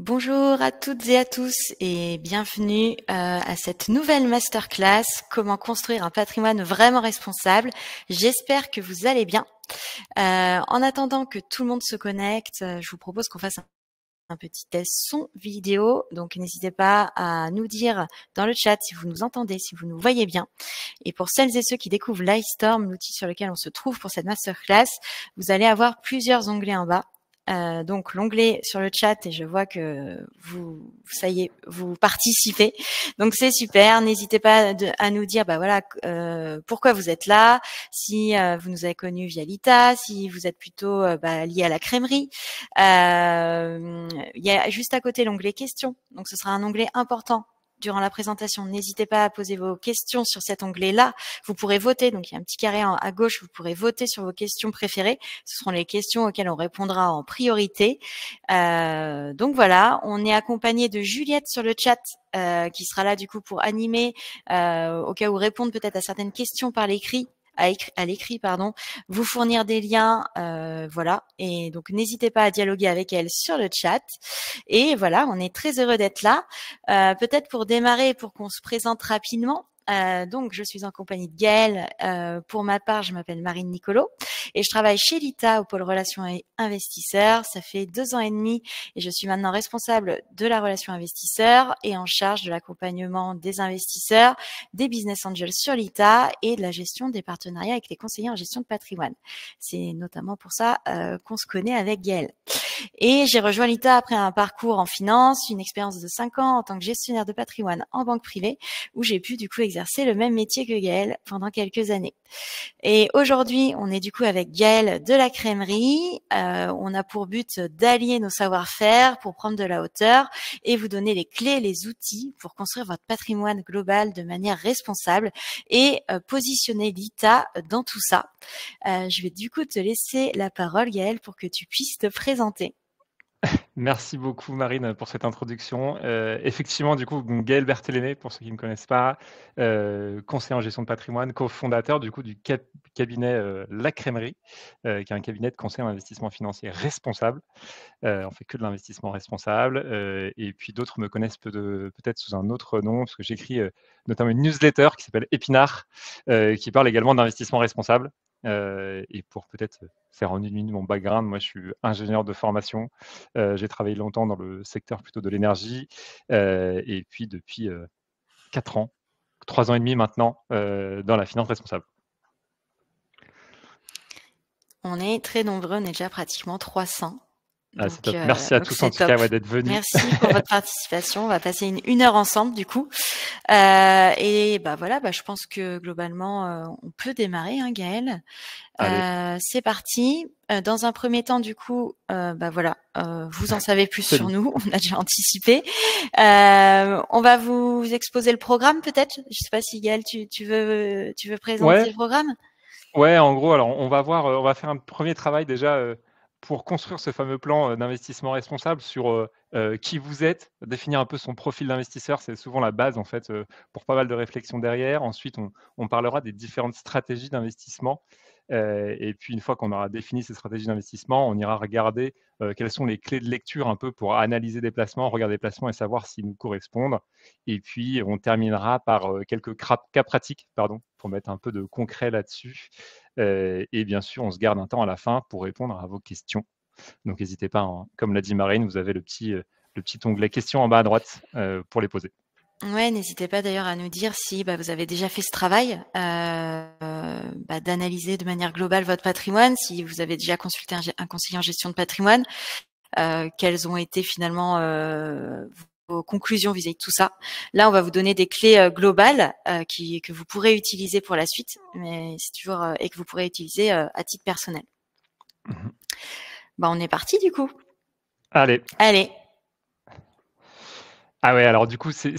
Bonjour à toutes et à tous et bienvenue euh, à cette nouvelle masterclass Comment construire un patrimoine vraiment responsable. J'espère que vous allez bien. Euh, en attendant que tout le monde se connecte, euh, je vous propose qu'on fasse un, petit test son vidéo. Donc n'hésitez pas à nous dire dans le chat si vous nous entendez, si vous nous voyez bien. Et pour celles et ceux qui découvrent Lightstorm, l'outil sur lequel on se trouve pour cette masterclass, vous allez avoir plusieurs onglets en bas euh, donc l'onglet sur le chat et je vois que vous, ça y est, vous participez. Donc c'est super. N'hésitez pas à nous dire, bah voilà, euh, pourquoi vous êtes là, si euh, vous nous avez connus via l'ITA, si vous êtes plutôt euh, bah, lié à la crèmerie. Euh, il y a juste à côté l'onglet questions. Donc ce sera un onglet important durant la présentation. N'hésitez pas à poser vos questions sur cet onglet-là. Vous pourrez voter. Donc, il y a un petit carré à gauche. Vous pourrez voter sur vos questions préférées. Ce seront les questions auxquelles on répondra en priorité. Euh, donc voilà, on est accompagné de Juliette sur le chat. Euh, qui sera là du coup pour animer, euh, au cas où répondre peut-être à certaines questions par l'écrit à, l'écrit, pardon, vous fournir des liens, euh, voilà. Et donc n'hésitez pas à dialoguer avec elle sur le chat. Et voilà, on est très heureux d'être là. Euh, peut-être pour démarrer, pour qu'on se présente rapidement. Euh, donc, je suis en compagnie de Gaëlle. Euh, pour ma part, je m'appelle Marine Nicolo et je travaille chez l'ITA au pôle relations et investisseurs. Ça fait deux ans et demi et je suis maintenant responsable de la relation investisseurs et en charge de l'accompagnement des investisseurs, des business angels sur l'ITA et de la gestion des partenariats avec les conseillers en gestion de patrimoine. C'est notamment pour ça euh, qu'on se connaît avec Gaëlle. Et j'ai rejoint l'ITA après un parcours en finance, une expérience de 5 ans en tant que gestionnaire de patrimoine en banque privée, où j'ai pu du coup exercer le même métier que Gaël pendant quelques années. Et aujourd'hui, on est du coup avec Gaël de la crèmerie. Euh, on a pour but d'allier nos savoir-faire pour prendre de la hauteur et vous donner les clés, les outils pour construire votre patrimoine global de manière responsable et euh, positionner l'ITA dans tout ça. Euh, je vais du coup te laisser la parole, Gaël, pour que tu puisses te présenter. Merci beaucoup Marine pour cette introduction. Euh, effectivement, du coup, Gaël Berthéléné, pour ceux qui ne connaissent pas, euh, conseiller en gestion de patrimoine, cofondateur du coup du cabinet euh, La Crémerie, qui est un cabinet de conseil en investissement financier responsable. on fait que de l'investissement responsable. et puis d'autres me connaissent peut-être sous un autre nom, parce que j'écris notamment une newsletter qui s'appelle Épinard, qui parle également d'investissement responsable et pour peut-être faire en une minute mon background, moi je suis ingénieur de formation. j'ai travaillé longtemps dans le secteur plutôt de l'énergie. et puis depuis 4 ans, 3 ans et demi maintenant, dans la finance responsable. On est très nombreux, on est déjà pratiquement 300. Ah, euh, merci à tous en tout cas d'être venus. Merci pour votre participation. On va passer une, heure ensemble du coup. Euh, et bah voilà, bah, je pense que globalement euh, on peut démarrer, hein, Gaël. c'est parti. dans un premier temps, du coup, bah voilà, vous en savez plus sur nous. On a déjà anticipé. on va vous exposer le programme peut-être. Je sais pas si Gaël, tu, tu veux, tu veux présenter le programme. Ouais, en gros, alors on va voir, on va faire un premier travail déjà pour construire ce fameux plan euh, d'investissement responsable sur euh, euh, qui vous êtes, définir un peu son profil d'investisseur, c'est souvent la base en fait pour pas mal de réflexions derrière. Ensuite, on, parlera des différentes stratégies d'investissement. et puis une fois qu'on aura défini ces stratégies d'investissement, on ira regarder quelles sont les clés de lecture un peu pour analyser des placements, regarder les placements et savoir s'ils nous correspondent. Et puis on terminera par quelques cas pratiques, pardon, pour mettre un peu de concret là-dessus. Euh, et bien sûr, on se garde un temps à la fin pour répondre à vos questions. Donc n'hésitez pas, hein. comme l'a dit Marine, vous avez le petit, euh, le onglet questions en bas à droite euh, pour les poser. Ouais, n'hésitez pas d'ailleurs à nous dire si bah, vous avez déjà fait ce travail bah, d'analyser de manière globale votre patrimoine, si vous avez déjà consulté un, conseiller en gestion de patrimoine, quels ont été finalement vos conclusions vis-à-vis de tout ça. Là, on va vous donner des clés euh, globales euh, qui, que vous pourrez utiliser pour la suite, mais c'est toujours euh, et que vous pourrez utiliser à titre personnel. Mhm. Bah, on est parti du coup. Allez. Allez. Ah ouais, alors du coup, c'est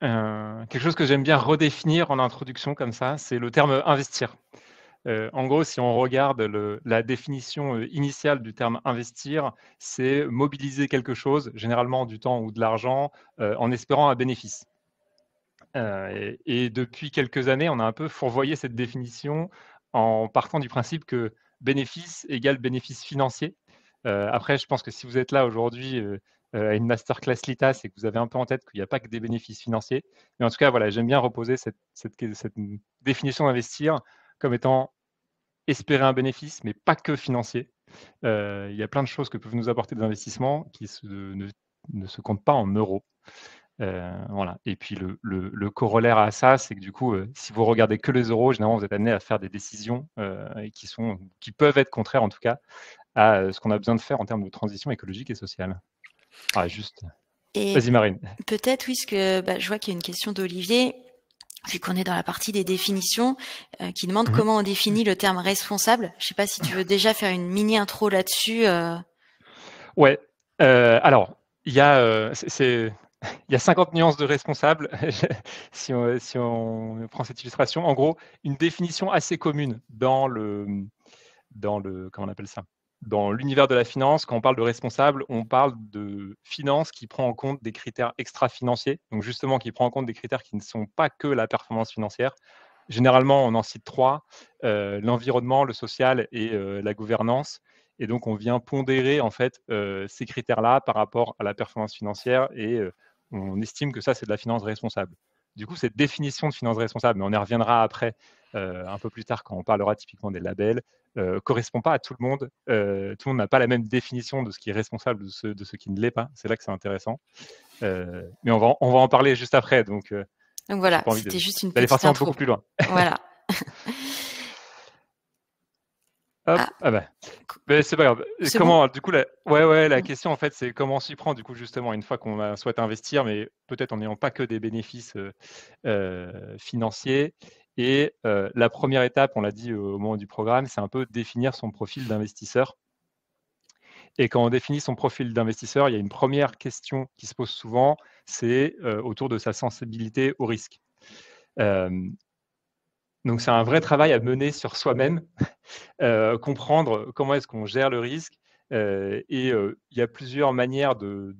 quelque chose que j'aime bien redéfinir en introduction comme ça, c'est le terme investir. Euh, en gros, si on regarde la définition euh, initiale du terme investir, c'est mobiliser quelque chose, généralement du temps ou de l'argent, euh, en espérant un bénéfice. et, depuis quelques années, on a un peu fourvoyé cette définition en partant du principe que bénéfice égale bénéfice financier. après, je pense que si vous êtes là aujourd'hui, à une masterclass Lita, c'est que vous avez un peu en tête qu'il n'y a pas que des bénéfices financiers. Mais en tout cas, voilà, j'aime bien reposer cette définition d'investir comme étant espérer un bénéfice, mais pas que financier. Euh, il y a plein de choses que peuvent nous apporter des investissements qui ne, se comptent pas en euros. Euh, voilà. Et puis le, corollaire à ça, c'est que du coup, euh, si vous regardez que les euros, généralement, vous êtes amené à faire des décisions qui, sont, qui peuvent être contraires, en tout cas, à ce qu'on a besoin de faire en termes de transition écologique et sociale. Ah, juste. Vas-y, Marine. Peut-être, oui, parce que bah, je vois qu'il y a une question d'Olivier vu qu'on est dans la partie des définitions, euh, qui demande mhm. comment on définit le terme responsable. Je ne sais pas si tu veux déjà faire une mini intro là-dessus. Euh. Ouais. Euh, alors, il y a, il y 50 nuances de responsable, si, on, si, on, prend cette illustration. En gros, une définition assez commune dans le, dans le comment on appelle ça dans l'univers de la finance, quand on parle de responsable, on parle de finance qui prend en compte des critères extra-financiers, donc justement qui prend en compte des critères qui ne sont pas que la performance financière. Généralement, on en cite trois, euh, l'environnement, le social et euh, la gouvernance. Et donc, on vient pondérer en fait euh, ces critères-là par rapport à la performance financière et on estime que ça, c'est de la finance responsable du coup, cette définition de finance responsable, mais on y reviendra après, euh, un peu plus tard quand on parlera typiquement des labels, ne euh, correspond pas à tout le monde. Euh, tout le monde n'a pas la même définition de ce qui est responsable de ce, de ce qui ne l'est pas. C'est là que c'est intéressant. mais on va, on va en parler juste après. Donc, voilà, c'était juste une petite intro. beaucoup plus loin. Voilà. Ah. Ah bah. c'est pas grave. du coup, la... Ouais, ouais, la mm. question en fait, c'est comment on s'y prend, du coup, justement, une fois qu'on souhaite investir, mais peut-être en n'ayant pas que des bénéfices euh, euh, financiers. Et euh, la première étape, on l'a dit au moment du programme, c'est un peu définir son profil d'investisseur. Et quand on définit son profil d'investisseur, il y a une première question qui se pose souvent, c'est autour de sa sensibilité au risque. Donc c'est un vrai travail à mener sur soi-même, euh, comprendre comment est-ce qu'on gère le risque. Euh, et euh, il y a plusieurs manières de,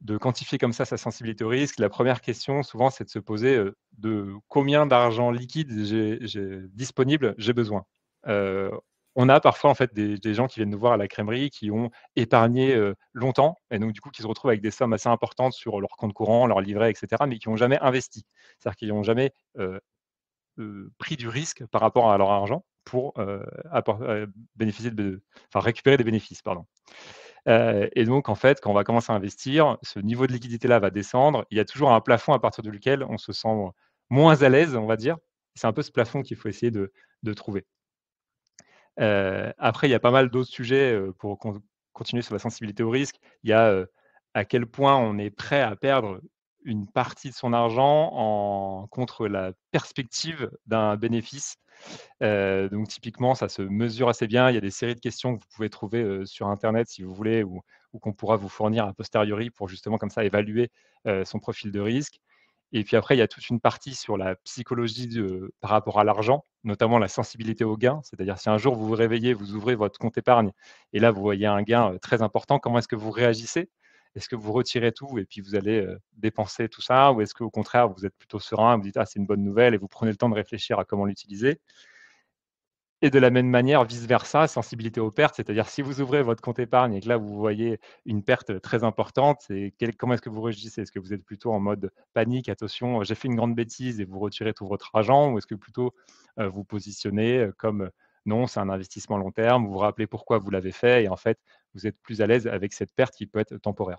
de, quantifier comme ça sa sensibilité au risque. La première question, souvent, c'est de se poser de combien d'argent liquide j'ai, disponible j'ai besoin. on a parfois en fait des, gens qui viennent nous voir à la crèmerie qui ont épargné longtemps et donc du coup qui se retrouvent avec des sommes assez importantes sur leur compte courant, leur livret, etc., mais qui n'ont jamais investi, c'est-à-dire qu'ils n'ont jamais euh, prix du risque par rapport à leur argent pour euh, euh, bénéficier de, récupérer des bénéfices. Pardon. et donc, en fait, quand on va commencer à investir, ce niveau de liquidité-là va descendre. Il y a toujours un plafond à partir duquel on se sent moins à l'aise, on va dire. C'est un peu ce plafond qu'il faut essayer de, trouver. après, il y a pas mal d'autres sujets pour continuer sur la sensibilité au risque. Il y a à quel point on est prêt à perdre une partie de son argent en, contre la perspective d'un bénéfice. Euh, donc typiquement, ça se mesure assez bien. Il y a des séries de questions que vous pouvez trouver euh, sur Internet si vous voulez, ou, qu'on pourra vous fournir a posteriori pour justement comme ça évaluer euh, son profil de risque. Et puis après, il y a toute une partie sur la psychologie de, par rapport à l'argent, notamment la sensibilité au gain. C'est-à-dire si un jour vous vous réveillez, vous ouvrez votre compte épargne et là vous voyez un gain très important, comment est-ce que vous réagissez est-ce que vous retirez tout et puis vous allez dépenser tout ça Ou est-ce qu'au contraire, vous êtes plutôt serein, vous dites Ah, c'est une bonne nouvelle et vous prenez le temps de réfléchir à comment l'utiliser et de la même manière, vice-versa, sensibilité aux pertes, c'est-à-dire si vous ouvrez votre compte épargne et que là, vous voyez une perte très importante, et comment est-ce que vous réagissez Est-ce que vous êtes plutôt en mode panique, attention, j'ai fait une grande bêtise et vous retirez tout votre argent, ou est-ce que plutôt vous positionnez comme non, c'est un investissement long terme. Vous vous rappelez pourquoi vous l'avez fait et en fait, vous êtes plus à l'aise avec cette perte qui peut être temporaire.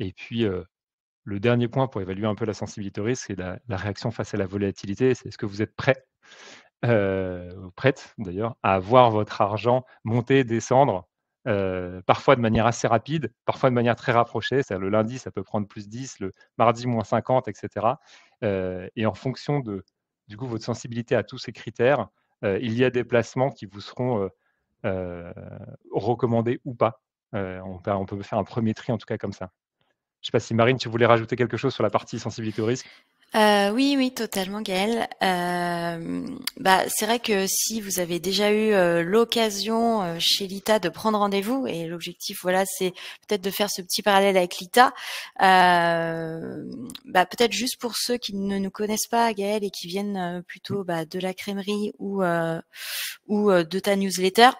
Et puis, le dernier point pour évaluer un peu la sensibilité au risque, c'est la, réaction face à la volatilité. C'est est-ce que vous êtes prêt, prête d'ailleurs, à voir votre argent monter, descendre parfois de manière assez rapide, parfois de manière très rapprochée. C'est-à-dire Le lundi, ça peut prendre plus 10, le mardi, moins 50, etc. et en fonction de du coup, votre sensibilité à tous ces critères, euh, il y a des placements qui vous seront euh, euh, recommandés ou pas. On peut, faire un premier tri en tout cas comme ça. Je ne sais pas si Marine, tu voulais rajouter quelque chose sur la partie sensibilité au risque. Euh, oui, oui, totalement, Gaëlle. Euh, bah, c'est vrai que si vous avez déjà eu euh, l'occasion euh, chez Lita de prendre rendez-vous, et l'objectif, voilà, c'est peut-être de faire ce petit parallèle avec Lita, bah, peut-être juste pour ceux qui ne nous connaissent pas, Gaëlle, et qui viennent plutôt bah, de la crèmerie ou, ou de ta newsletter.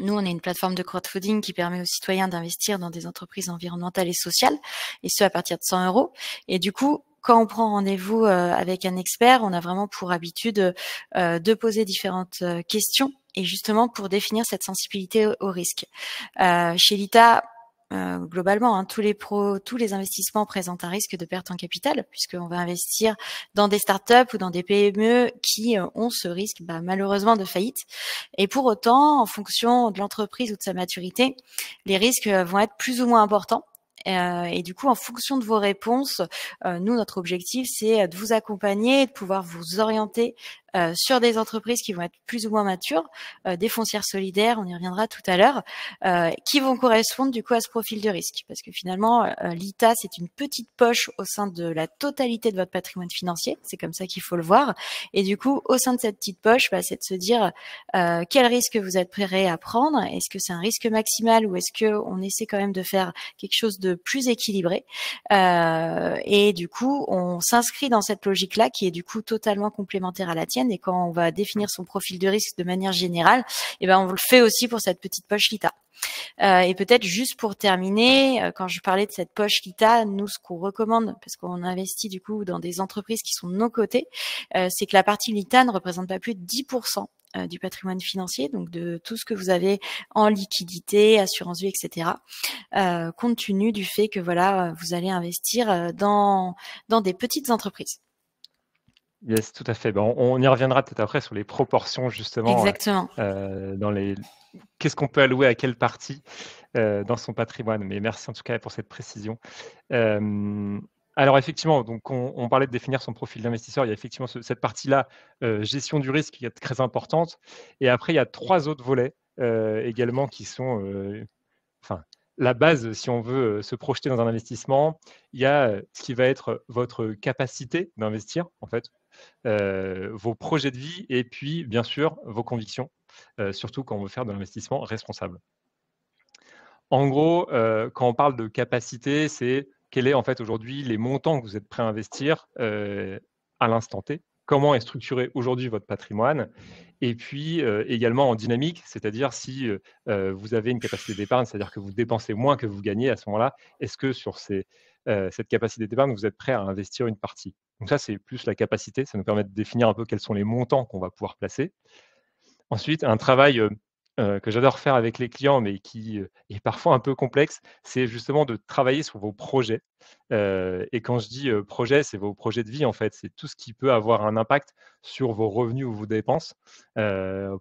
Nous, on est une plateforme de crowdfunding qui permet aux citoyens d'investir dans des entreprises environnementales et sociales, et ce à partir de 100 euros. Et du coup, quand on prend rendez-vous euh, avec un expert, on a vraiment pour habitude euh, de poser différentes euh, questions et justement pour définir cette sensibilité au risque. chez l'ITA, globalement, hein, tous les tous les investissements présentent un risque de perte en capital, puisqu'on va investir dans des startups ou dans des PME qui ont ce risque bah, malheureusement de faillite. Et pour autant, en fonction de l'entreprise ou de sa maturité, les risques vont être plus ou moins importants. Euh, et du coup, en fonction de vos réponses, euh, nous, notre objectif, c'est de vous accompagner et de pouvoir vous orienter euh, sur des entreprises qui vont être plus ou moins matures, euh, des foncières solidaires, on y reviendra tout à l'heure, euh, qui vont correspondre du coup à ce profil de risque. Parce que finalement, l'ITA, c'est une petite poche au sein de la totalité de votre patrimoine financier, c'est comme ça qu'il faut le voir. Et du coup, au sein de cette petite poche, bah, c'est de se dire quel risque vous êtes prêt à prendre, est-ce que c'est un risque maximal ou est-ce que on essaie quand même de faire quelque chose de plus équilibré. et du coup, on s'inscrit dans cette logique-là qui est du coup totalement complémentaire à la tienne et quand on va définir son profil de risque de manière générale, eh ben on le fait aussi pour cette petite poche LITA. Euh, et peut-être juste pour terminer, euh, quand je parlais de cette poche LITA, nous ce qu'on recommande, parce qu'on investit du coup dans des entreprises qui sont de nos côtés, euh, c'est que la partie LITA ne représente pas plus de 10% du patrimoine financier, donc de tout ce que vous avez en liquidité, assurance vie, etc. Euh, compte tenu du fait que voilà, vous allez investir dans dans des petites entreprises. Yes, tout à fait. Bon, on, y reviendra peut-être après sur les proportions, justement. Euh, Exactement. Euh, dans les... Qu'est-ce qu'on peut allouer à quelle partie euh, dans son patrimoine Mais merci en tout cas pour cette précision. alors effectivement, donc on, parlait de définir son profil d'investisseur. Il y a effectivement cette partie-là, gestion du risque, qui est très importante. Et après, il y a trois autres volets également qui sont... Enfin, la base, si on veut se projeter dans un investissement, il y a ce qui va être votre capacité d'investir, en fait, euh, vos projets de vie et puis, bien sûr, vos convictions, euh, surtout quand on veut faire de l'investissement responsable. En gros, euh, quand on parle de capacité, c'est quels est en fait aujourd'hui les montants que vous êtes prêt à investir à l'instant T, comment est structuré aujourd'hui votre patrimoine, et puis également en dynamique, c'est-à-dire si vous avez une capacité d'épargne, c'est-à-dire que vous dépensez moins que vous gagnez à ce moment-là, est-ce que sur cette capacité d'épargne, vous êtes prêt à investir une partie donc ça, c'est plus la capacité, ça nous permet de définir un peu quels sont les montants qu'on va pouvoir placer. Ensuite, un travail euh, euh, que j'adore faire avec les clients, mais qui euh, est parfois un peu complexe, c'est justement de travailler sur vos projets. et quand je dis projet, c'est vos projets de vie, en fait. C'est tout ce qui peut avoir un impact sur vos revenus ou vos dépenses.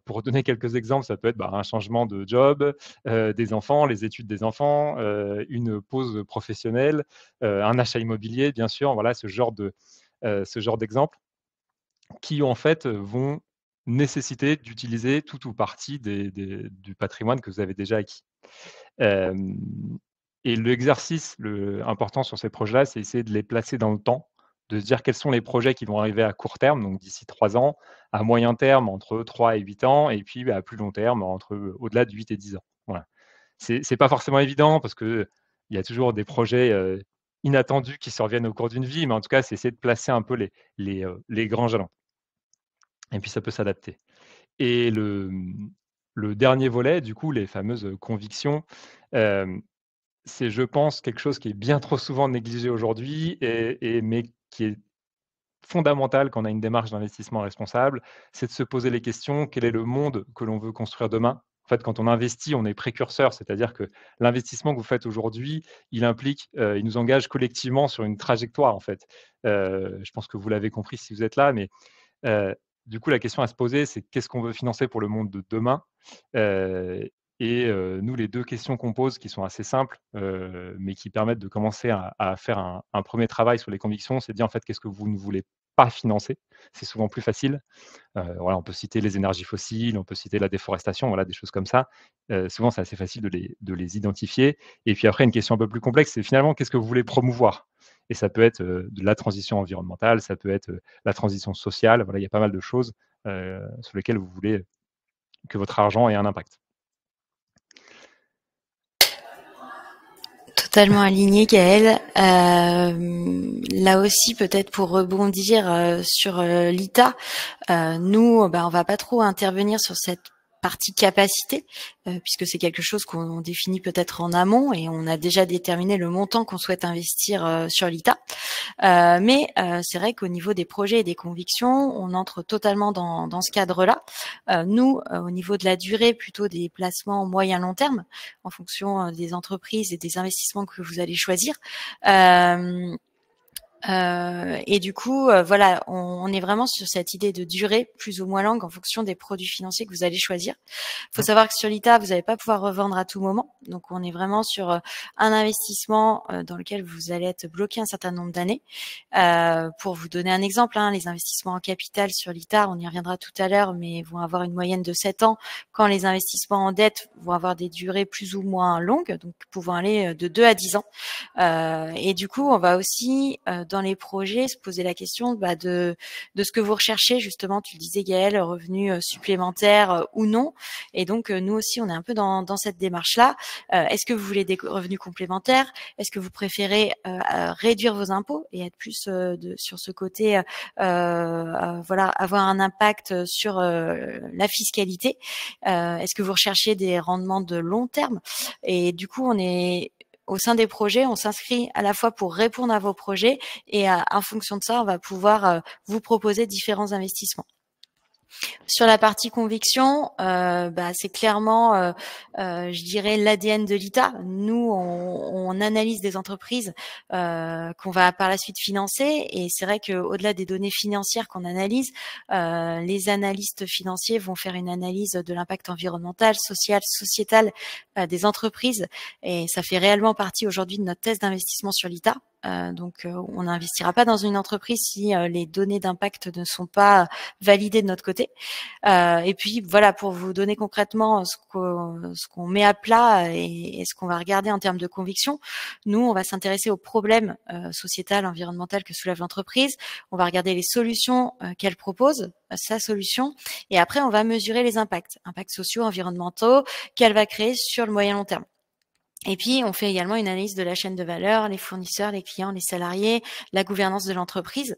pour donner quelques exemples, ça peut être bah, un changement de job, des enfants, les études des enfants, une pause professionnelle, un achat immobilier, bien sûr. Voilà, ce genre de, euh, ce genre d'exemple, qui en fait vont nécessiter d'utiliser tout ou partie du patrimoine que vous avez déjà acquis. et l'exercice le, important sur ces projets-là, c'est essayer de les placer dans le temps, de se dire quels sont les projets qui vont arriver à court terme, donc d'ici trois ans, à moyen terme, entre trois et huit ans, et puis bah, à plus long terme, entre euh, au-delà de huit et dix ans. Voilà. Ce n'est pas forcément évident parce qu'il y a toujours des projets inattendus qui surviennent au cours d'une vie, mais en tout cas, c'est essayer de placer un peu les, euh, grands jalons. Et puis, ça peut s'adapter. Et le, dernier volet, du coup, les fameuses convictions, euh, c'est, je pense, quelque chose qui est bien trop souvent négligé aujourd'hui, et, mais qui est fondamental quand on a une démarche d'investissement responsable, c'est de se poser les questions, quel est le monde que l'on veut construire demain en fait, quand on investit, on est précurseur, c'est-à-dire que l'investissement que vous faites aujourd'hui, il implique, euh, il nous engage collectivement sur une trajectoire, en fait. Euh, je pense que vous l'avez compris si vous êtes là, mais euh, du coup, la question à se poser, c'est qu'est-ce qu'on veut financer pour le monde de demain Et nous, les deux questions qu'on pose, qui sont assez simples, mais qui permettent de commencer à, faire un, premier travail sur les convictions, c'est de dire, en fait, qu'est-ce que vous ne voulez pas financer. C'est souvent plus facile. Euh, voilà, on peut citer les énergies fossiles, on peut citer la déforestation, voilà, des choses comme ça. Euh, souvent, c'est assez facile de les, identifier. Et puis après, une question un peu plus complexe, c'est finalement, qu'est-ce que vous voulez promouvoir Et ça peut être euh, de la transition environnementale, ça peut être la transition sociale. Voilà, il y a pas mal de choses sur lesquelles vous voulez que votre argent ait un impact. Totalement alignée, qu'elle euh, là aussi, peut-être pour rebondir euh, sur euh, l'ITA, nous, ben, on va pas trop intervenir sur cette partie capacité, euh, puisque c'est quelque chose qu'on définit peut-être en amont et on a déjà déterminé le montant qu'on souhaite investir euh, sur l'ITA. Euh, mais c'est vrai qu'au niveau des projets et des convictions, on entre totalement dans, dans ce cadre-là. nous, au niveau de la durée, plutôt des placements moyen-long terme, en fonction des entreprises et des investissements que vous allez choisir. Euh, euh, et du coup, euh, voilà, on, est vraiment sur cette idée de durée plus ou moins longue en fonction des produits financiers que vous allez choisir. Il faut savoir que sur l'ITA, vous n'allez pas pouvoir revendre à tout moment. Donc, on est vraiment sur euh, un investissement dans lequel vous allez être bloqué un certain nombre d'années. pour vous donner un exemple, hein, les investissements en capital sur l'ITA, on y reviendra tout à l'heure, mais vont avoir une moyenne de 7 ans quand les investissements en dette vont avoir des durées plus ou moins longues, donc pouvant aller de 2 à 10 ans. et du coup, on va aussi dans les projets, se poser la question bah, de, de ce que vous recherchez justement. Tu le disais Gaël, revenus euh, supplémentaires euh, ou non. Et donc euh, nous aussi, on est un peu dans, dans cette démarche-là. Est-ce que vous voulez des revenus complémentaires Est-ce que vous préférez réduire vos impôts et être plus de, sur ce côté, voilà, avoir un impact sur la fiscalité Est-ce que vous recherchez des rendements de long terme Et du coup, on est au sein des projets, on s'inscrit à la fois pour répondre à vos projets et euh, en fonction de ça, on va pouvoir euh, vous proposer différents investissements. Sur la partie conviction, euh, bah, c'est clairement, euh, euh, je dirais, l'ADN de l'ITA. Nous, on, analyse des entreprises qu'on va par la suite financer, et c'est vrai qu'au-delà des données financières qu'on analyse, les analystes financiers vont faire une analyse de l'impact environnemental, social, sociétal des entreprises, et ça fait réellement partie aujourd'hui de notre thèse d'investissement sur l'ITA. Euh, donc, euh, on n'investira pas dans une entreprise si euh, les données d'impact ne sont pas validées de notre côté. et puis, voilà, pour vous donner concrètement ce qu'on met à plat et, ce qu'on va regarder en termes de conviction, nous, on va s'intéresser aux problèmes sociétal, environnementaux que soulève l'entreprise. On va regarder les solutions qu'elle propose sa solution et après on va mesurer les impacts, impacts sociaux, environnementaux qu'elle va créer sur le moyen long terme. Et puis, on fait également une analyse de la chaîne de valeur, les fournisseurs, les clients, les salariés, la gouvernance de l'entreprise.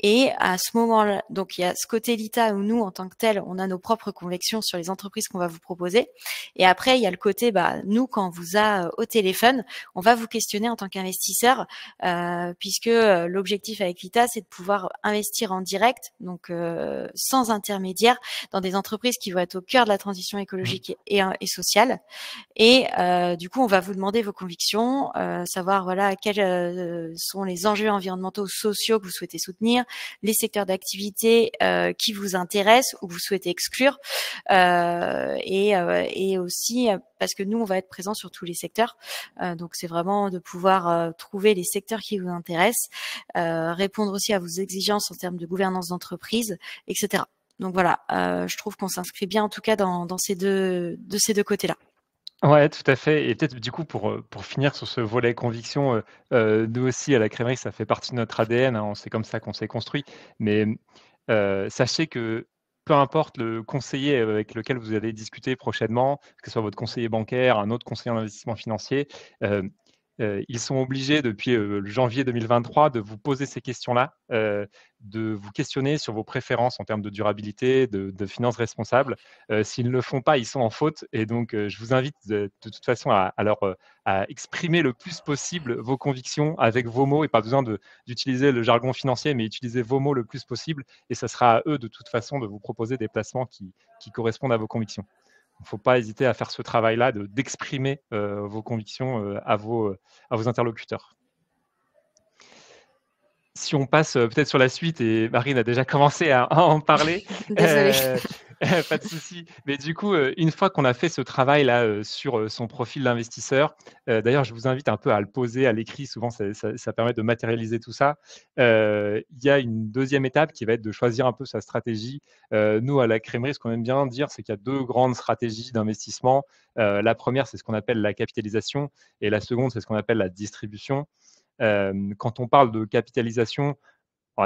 Et à ce moment-là, donc il y a ce côté LITA où nous, en tant que tel, on a nos propres convictions sur les entreprises qu'on va vous proposer. Et après, il y a le côté, bah, nous, quand on vous a euh, au téléphone, on va vous questionner en tant qu'investisseur, euh, puisque euh, l'objectif avec LITA, c'est de pouvoir investir en direct, donc euh, sans intermédiaire, dans des entreprises qui vont être au cœur de la transition écologique et, mmh. et, et sociale. Et euh, du coup, on va vous demander vos convictions, euh, savoir voilà quels euh, sont les enjeux environnementaux, sociaux que vous souhaitez soutenir, les secteurs d'activité euh, qui vous intéressent ou que vous souhaitez exclure, et, et aussi parce que nous on va être présents sur tous les secteurs, donc c'est vraiment de pouvoir trouver les secteurs qui vous intéressent, répondre aussi à vos exigences en termes de gouvernance d'entreprise, etc. Donc voilà, je trouve qu'on s'inscrit bien en tout cas dans, dans ces deux de ces deux côtés là. Ouais, tout à fait. Et peut-être du coup pour, pour finir sur ce volet conviction, nous aussi à la Crémerie, ça fait partie de notre ADN, hein, c'est comme ça qu'on s'est construit. Mais mmh, sachez que peu importe le conseiller avec lequel vous allez discuter prochainement, que ce soit votre conseiller bancaire, un autre conseiller en investissement financier, euh, ils sont obligés depuis euh, janvier 2023 de vous poser ces questions-là, euh, de vous questionner sur vos préférences en termes de durabilité, de, finances responsables. S'ils ne le font pas, ils sont en faute. Et donc, je vous invite de, toute façon à, exprimer le plus possible vos convictions avec vos mots et pas besoin d'utiliser le jargon financier, mais utiliser vos mots le plus possible. Et ça sera à eux de toute façon de vous proposer des placements qui correspondent à vos convictions. Il ne faut pas hésiter à faire ce travail-là d'exprimer euh, vos convictions euh, à, euh, à vos interlocuteurs si on passe euh, peut-être sur la suite, et Marine a déjà commencé à, en parler. Euh, euh, pas de souci. Mais du coup, une fois qu'on a fait ce travail-là sur son profil d'investisseur, d'ailleurs, je vous invite un peu à le poser à l'écrit. Souvent, ça, permet de matérialiser tout ça. Il y a une deuxième étape qui va être de choisir un peu sa stratégie. nous, à la Crémerie, ce qu'on aime bien dire, c'est qu'il y a deux grandes stratégies d'investissement. la première, c'est ce qu'on appelle la capitalisation, et la seconde, c'est ce qu'on appelle la distribution quand on parle de capitalisation,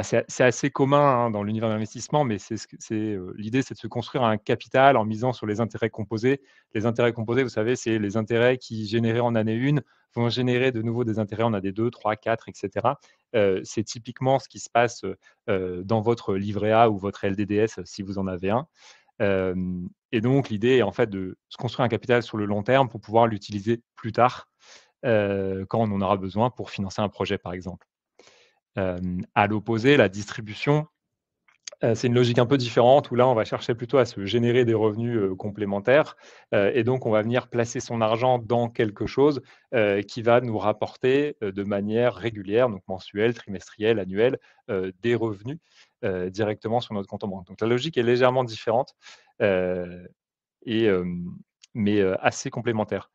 c'est assez commun hein, dans l'univers de l'investissement, mais l'idée, c'est de se construire un capital en misant sur les intérêts composés. Les intérêts composés, vous savez, c'est les intérêts qui, générés en année 1, vont générer de nouveau des intérêts en année 2, 3, 4, etc. c'est typiquement ce qui se passe dans votre livret A ou votre LDDS, si vous en avez un. et donc, l'idée est en fait de se construire un capital sur le long terme pour pouvoir l'utiliser plus tard. Euh, quand on en aura besoin pour financer un projet, par exemple. à l'opposé, la distribution, euh, c'est une logique un peu différente où là, on va chercher plutôt à se générer des revenus complémentaires euh, et donc on va venir placer son argent dans quelque chose qui va nous rapporter de manière régulière, donc mensuelle, trimestrielle, annuelle, des revenus directement sur notre compte en banque. Donc la logique est légèrement différente, mais assez complémentaire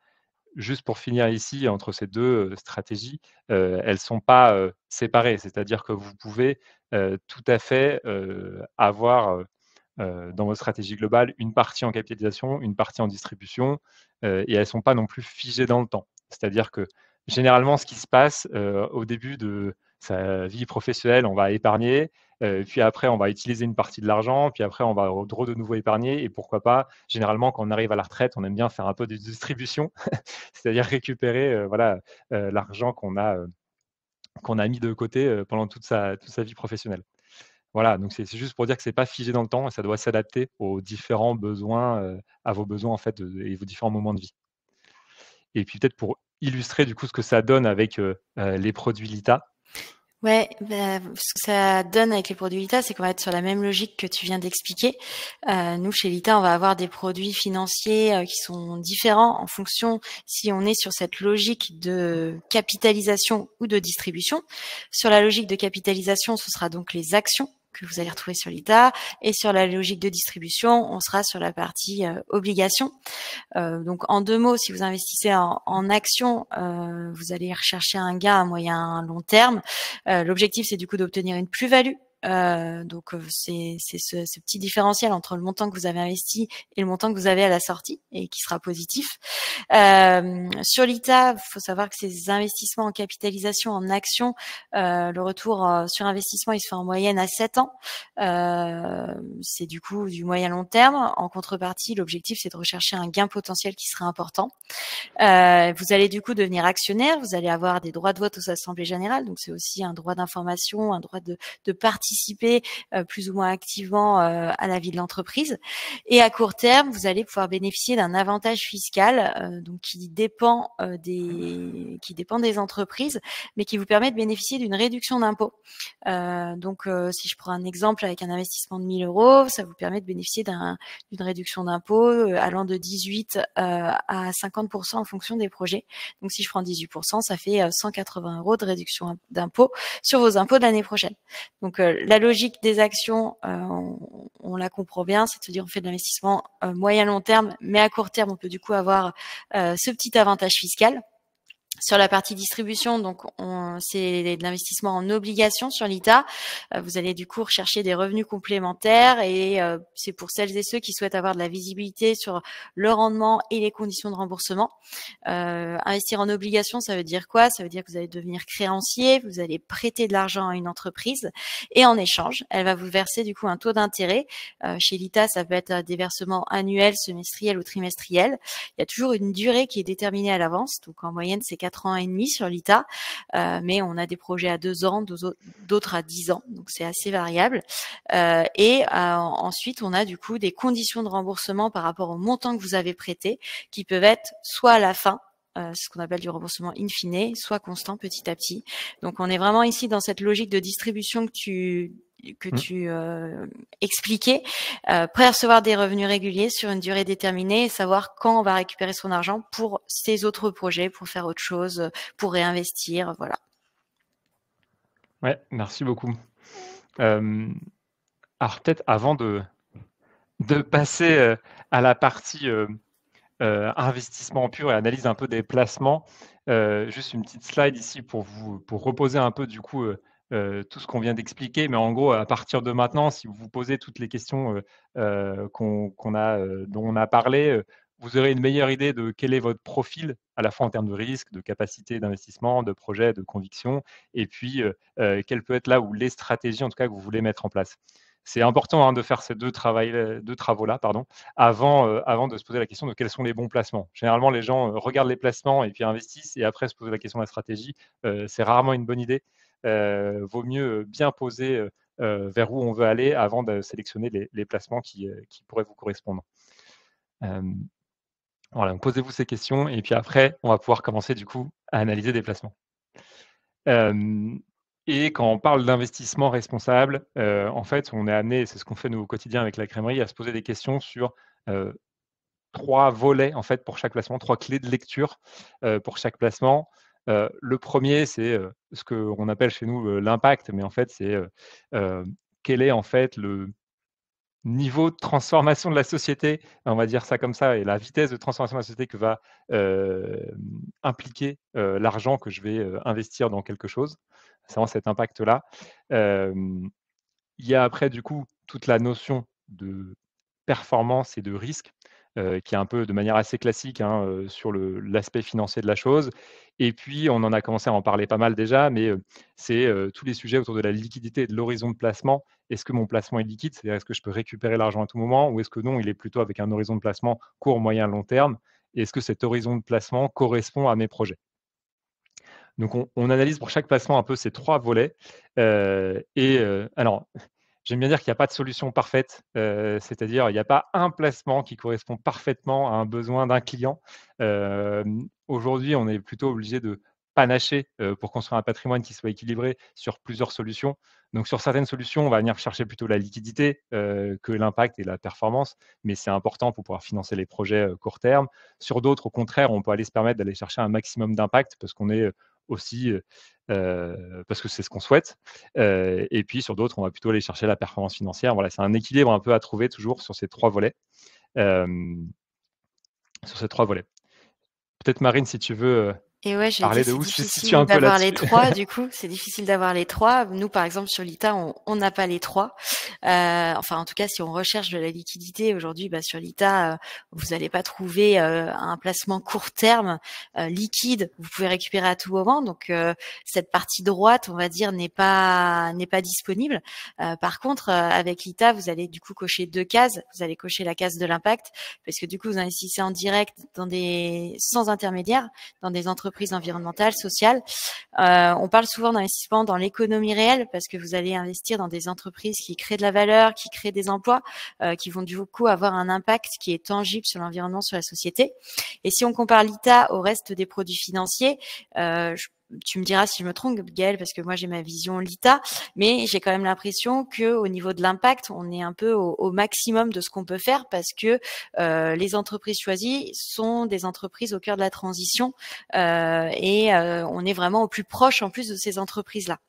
juste pour finir ici, entre ces deux stratégies, elles ne sont pas séparées. C'est-à-dire que vous pouvez tout à fait avoir dans votre stratégie globale une partie en capitalisation, une partie en distribution, et elles ne sont pas non plus figées dans le temps. C'est-à-dire que généralement, ce qui se passe au début de sa vie professionnelle, on va épargner, euh, puis après, on va utiliser une partie de l'argent, puis après, on va de nouveau épargner. Et pourquoi pas, généralement, quand on arrive à la retraite, on aime bien faire un peu de distribution, c'est-à-dire récupérer euh, voilà, euh, l'argent qu'on a, qu'on a mis de côté pendant toute sa, toute sa vie professionnelle. Voilà, donc c'est juste pour dire que c'est pas figé dans le temps et ça doit s'adapter aux différents besoins, à vos besoins en fait et vos différents moments de vie. Et puis peut-être pour illustrer du coup ce que ça donne avec les produits LITA, Ouais, bah, ce que ça donne avec les produits Lita, c'est qu'on va être sur la même logique que tu viens d'expliquer. Euh, nous, chez Lita, on va avoir des produits financiers euh, qui sont différents en fonction si on est sur cette logique de capitalisation ou de distribution. Sur la logique de capitalisation, ce sera donc les actions que vous allez retrouver sur l'ITA. Et sur la logique de distribution, on sera sur la partie euh, obligation. Euh, donc en deux mots, si vous investissez en, en actions, euh, vous allez rechercher un gain à moyen long terme. L'objectif, c'est du coup d'obtenir une plus-value euh, donc euh, c'est ce, ce, petit différentiel entre le montant que vous avez investi et le montant que vous avez à la sortie et qui sera positif. Euh, sur l'ITA, il faut savoir que ces investissements en capitalisation, en action, euh, le retour euh, sur investissement, il se fait en moyenne à 7 ans. c'est du coup du moyen long terme. En contrepartie, l'objectif, c'est de rechercher un gain potentiel qui sera important. vous allez du coup devenir actionnaire, vous allez avoir des droits de vote aux assemblées générales, donc c'est aussi un droit d'information, un droit de, de participation participer euh, plus ou moins activement euh, à la vie de l'entreprise. Et à court terme, vous allez pouvoir bénéficier d'un avantage fiscal euh, donc qui dépend des qui dépend des entreprises, mais qui vous permet de bénéficier d'une réduction d'impôt. donc, si je prends un exemple avec un investissement de 1000 euros, ça vous permet de bénéficier d'une réduction d'impôt allant de 18 à 50% en fonction des projets. Donc, si je prends 18%, ça fait 180 euros de réduction d'impôt sur vos impôts de l'année prochaine. Donc, la logique des actions, euh, on, la comprend bien, c'est-à-dire on fait de l'investissement euh, moyen-long terme, mais à court terme, on peut du coup avoir euh, ce petit avantage fiscal. Sur la partie distribution, donc on c'est de l'investissement en obligation sur l'ITA. Euh, vous allez du coup rechercher des revenus complémentaires et euh, c'est pour celles et ceux qui souhaitent avoir de la visibilité sur le rendement et les conditions de remboursement. Euh, investir en obligation, ça veut dire quoi Ça veut dire que vous allez devenir créancier, vous allez prêter de l'argent à une entreprise et en échange, elle va vous verser du coup un taux d'intérêt. chez l'ITA, ça peut être des versements annuels, semestriels ou trimestriels. Il y a toujours une durée qui est déterminée à l'avance, donc en moyenne c'est 4 ans et demi sur l'ITA, euh, mais on a des projets à deux ans, d'autres à 10 ans, donc c'est assez variable. Euh, et euh, ensuite, on a du coup des conditions de remboursement par rapport au montant que vous avez prêté, qui peuvent être soit à la fin, ce qu'on appelle du remboursement in fine, soit constant petit à petit. Donc on est vraiment ici dans cette logique de distribution que tu que mmh. tu euh, expliquais, euh, percevoir des revenus réguliers sur une durée déterminée et savoir quand on va récupérer son argent pour ses autres projets, pour faire autre chose, pour réinvestir, voilà. Ouais, merci beaucoup. alors peut-être avant de, de passer euh, à la partie euh, investissement pur et analyse un peu des placements, juste une petite slide ici pour vous pour reposer un peu du coup euh, tout ce qu'on vient d'expliquer, mais en gros, à partir de maintenant, si vous vous posez toutes les questions euh, euh, qu'on, a, dont on a parlé, vous aurez une meilleure idée de quel est votre profil, à la fois en termes de risque, de capacité d'investissement, de projet, de conviction, et puis quelle peut être là où les stratégies, en tout cas, que vous voulez mettre en place c'est important hein, de faire ces deux, travaux-là pardon, avant, de se poser la question de quels sont les bons placements. Généralement, les gens regardent les placements et puis investissent et après se poser la question de la stratégie. c'est rarement une bonne idée. Euh, vaut mieux bien poser euh, euh, vers où on veut aller avant de sélectionner les, placements qui, pourraient vous correspondre. posez-vous ces questions et puis après, on va pouvoir commencer du coup à analyser des placements. et quand on parle d'investissement responsable, en fait, on est amené, c'est ce qu'on fait nous au quotidien avec la crèmerie, à se poser des questions sur trois volets en fait pour chaque placement, trois clés de lecture pour chaque placement le premier, c'est ce qu'on appelle chez nous l'impact, mais en fait, c'est quel est en fait le niveau de transformation de la société, on va dire ça comme ça, et la vitesse de transformation de la société que va impliquer l'argent que je vais investir dans quelque chose. C'est vraiment cet impact-là. il y a après, du coup, toute la notion de performance et de risque. Euh, qui est un peu de manière assez classique hein, euh, sur l'aspect financier de la chose. Et puis, on en a commencé à en parler pas mal déjà, mais euh, c'est tous les sujets autour de la liquidité et de l'horizon de placement. Est-ce que mon placement est liquide C'est-à-dire, est-ce que je peux récupérer l'argent à tout moment ou est-ce que non, il est plutôt avec un horizon de placement court, moyen, long terme est-ce que cet horizon de placement correspond à mes projets donc, on, analyse pour chaque placement un peu ces trois volets. et alors, J'aime bien dire qu'il n'y a pas de solution parfaite, euh, c'est-à-dire il n'y a pas un placement qui correspond parfaitement à un besoin d'un client. Aujourd'hui, on est plutôt obligé de panacher euh, pour construire un patrimoine qui soit équilibré sur plusieurs solutions. Donc sur certaines solutions, on va venir chercher plutôt la liquidité euh, que l'impact et la performance, mais c'est important pour pouvoir financer les projets court terme. Sur d'autres, au contraire, on peut aller se permettre d'aller chercher un maximum d'impact parce qu'on est aussi parce que c'est ce qu'on souhaite. et puis sur d'autres, on va plutôt aller chercher la performance financière. Voilà, c'est un équilibre un peu à trouver toujours sur ces trois volets. sur ces trois volets. Peut-être Marine, si tu veux et ouais, je parler de où d'avoir les trois, du coup, c'est difficile d'avoir les trois. Nous, par exemple, sur l'ITA, on n'a pas les trois. Euh, enfin, en tout cas, si on recherche de la liquidité aujourd'hui, bah, sur l'ITA, euh, vous n'allez pas trouver euh, un placement court terme euh, liquide. Vous pouvez récupérer à tout moment. Donc, cette partie droite, on va dire, n'est pas n'est pas disponible. par contre, avec l'ITA, vous allez du coup cocher deux cases. Vous allez cocher la case de l'impact parce que du coup, vous investissez en direct dans des sans intermédiaire dans des entreprises environnementales, sociales. Euh, on parle souvent d'investissement dans l'économie réelle parce que vous allez investir dans des entreprises qui créent de la valeur, qui créent des emplois, euh, qui vont du coup avoir un impact qui est tangible sur l'environnement, sur la société. Et si on compare l'ITA au reste des produits financiers, euh, je tu me diras si je me trompe, Gaël, parce que moi j'ai ma vision Lita, mais j'ai quand même l'impression que au niveau de l'impact, on est un peu au, maximum de ce qu'on peut faire parce que euh, les entreprises choisies sont des entreprises au cœur de la transition euh, et euh, on est vraiment au plus proche en plus de ces entreprises là.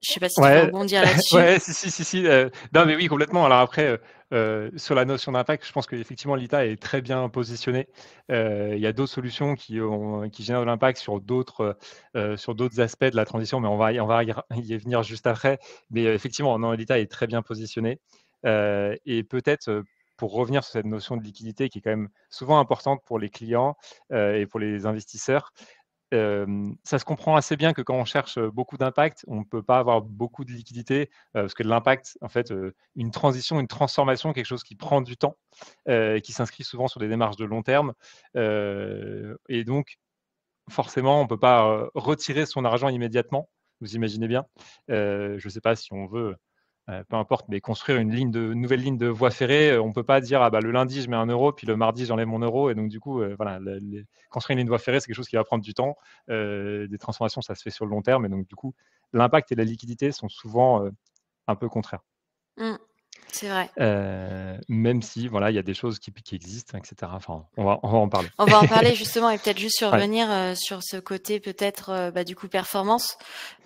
Je sais pas si tu peux rebondir là-dessus. ouais, si, si, si, euh, non, mais oui, complètement. Alors après, euh, sur la notion d'impact, je pense qu'effectivement l'ITA est très bien positionné. Euh, il y a d'autres solutions qui, ont, qui génèrent de l'impact sur d'autres euh, aspects de la transition, mais on va, on va y venir juste après. Mais effectivement, l'ITA est très bien positionné. et peut-être pour revenir sur cette notion de liquidité qui est quand même souvent importante pour les clients et pour les investisseurs, ça se comprend assez bien que quand on cherche beaucoup d'impact, on ne peut pas avoir beaucoup de liquidité parce que l'impact, en fait, une transition, une transformation, quelque chose qui prend du temps, qui s'inscrit souvent sur des démarches de long terme. et donc, forcément, on ne peut pas retirer son argent immédiatement. Vous imaginez bien. je ne sais pas si on veut euh, peu importe, mais construire une ligne de, nouvelle ligne de voie ferrée, euh, on ne peut pas dire ah bah, le lundi je mets un euro, puis le mardi j'enlève mon euro. Et donc, du coup, euh, voilà, construire une ligne de voie ferrée, c'est quelque chose qui va prendre du temps. des transformations, ça se fait sur le long terme. Et donc, du coup, l'impact et la liquidité sont souvent un peu contraires. Mmh. C'est vrai. même si, voilà, il y a des choses qui, existent, etc. Enfin, on va, on va en parler. On va en parler justement et peut-être juste survenir sur ce côté peut-être bah, du coup performance,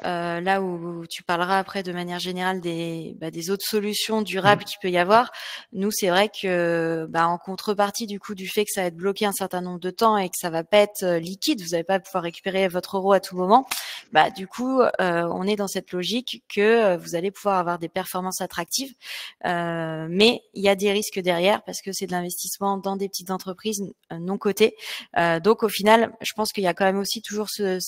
là où, tu parleras après de manière générale des, bah, des autres solutions mmh. durables qui qu'il peut y avoir. Nous, c'est vrai que bah, en contrepartie du coup du fait que ça va être bloqué un certain nombre de temps et que ça va pas être liquide, vous n'allez pas pouvoir récupérer votre euro à tout moment. Bah, du coup, on est dans cette logique que vous allez pouvoir avoir des performances attractives. Euh, euh, mais il y a des risques derrière parce que c'est de l'investissement dans des petites entreprises euh, non cotées. Euh, donc au final, je pense qu'il y a quand même aussi toujours ce,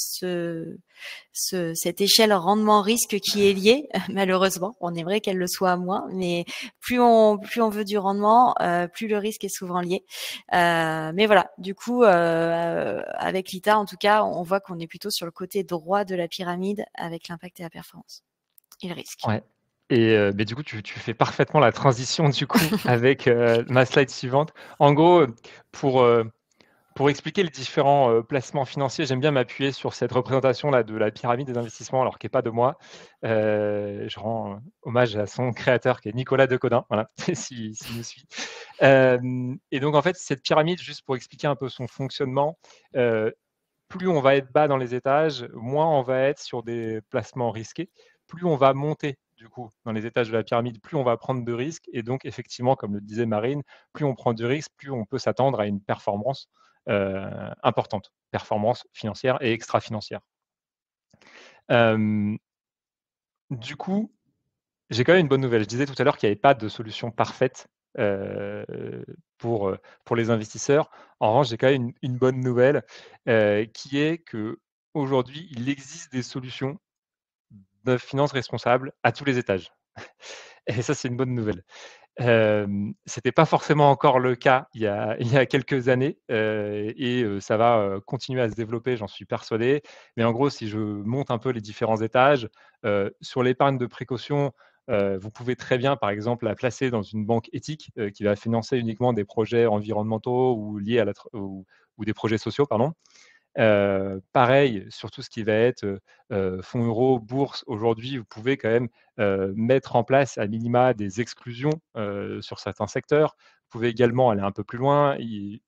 cette échelle rendement-risque qui est liée, malheureusement. On aimerait qu'elle le soit à moins, mais plus on, plus on veut du rendement, plus le risque est souvent lié. mais voilà, du coup, avec l'ITA, en tout cas, on voit qu'on est plutôt sur le côté droit de la pyramide avec l'impact et la performance et le risque. Ouais. Et du coup, tu, fais parfaitement la transition du coup avec ma slide suivante. En gros, pour, pour expliquer les différents placements financiers, j'aime bien m'appuyer sur cette représentation là de la pyramide des investissements, alors qui n'est pas de moi. je rends hommage à son créateur qui est Nicolas Decodin, voilà, s'il si nous suit. et donc en fait, cette pyramide, juste pour expliquer un peu son fonctionnement, plus on va être bas dans les étages, moins on va être sur des placements risqués, plus on va monter du coup, dans les étages de la pyramide, plus on va prendre de risques. Et donc, effectivement, comme le disait Marine, plus on prend de risques, plus on peut s'attendre à une performance euh, importante, performance financière et extra-financière. du coup, j'ai quand même une bonne nouvelle. Je disais tout à l'heure qu'il n'y avait pas de solution parfaite euh, pour, euh, pour les investisseurs. En revanche, j'ai quand même une, bonne nouvelle qui est que aujourd'hui, il existe des solutions de finances responsables à tous les étages. Et ça, c'est une bonne nouvelle. Euh, Ce n'était pas forcément encore le cas il y a, quelques années et ça va continuer à se développer, j'en suis persuadé. Mais en gros, si je monte un peu les différents étages, sur l'épargne de précaution, vous pouvez très bien, par exemple, la placer dans une banque éthique qui va financer uniquement des projets environnementaux ou liés à ou des projets sociaux, pardon pareil, sur tout ce qui va être fonds euros, bourse, aujourd'hui, vous pouvez quand même mettre en place à minima des exclusions sur certains secteurs. Vous pouvez également aller un peu plus loin,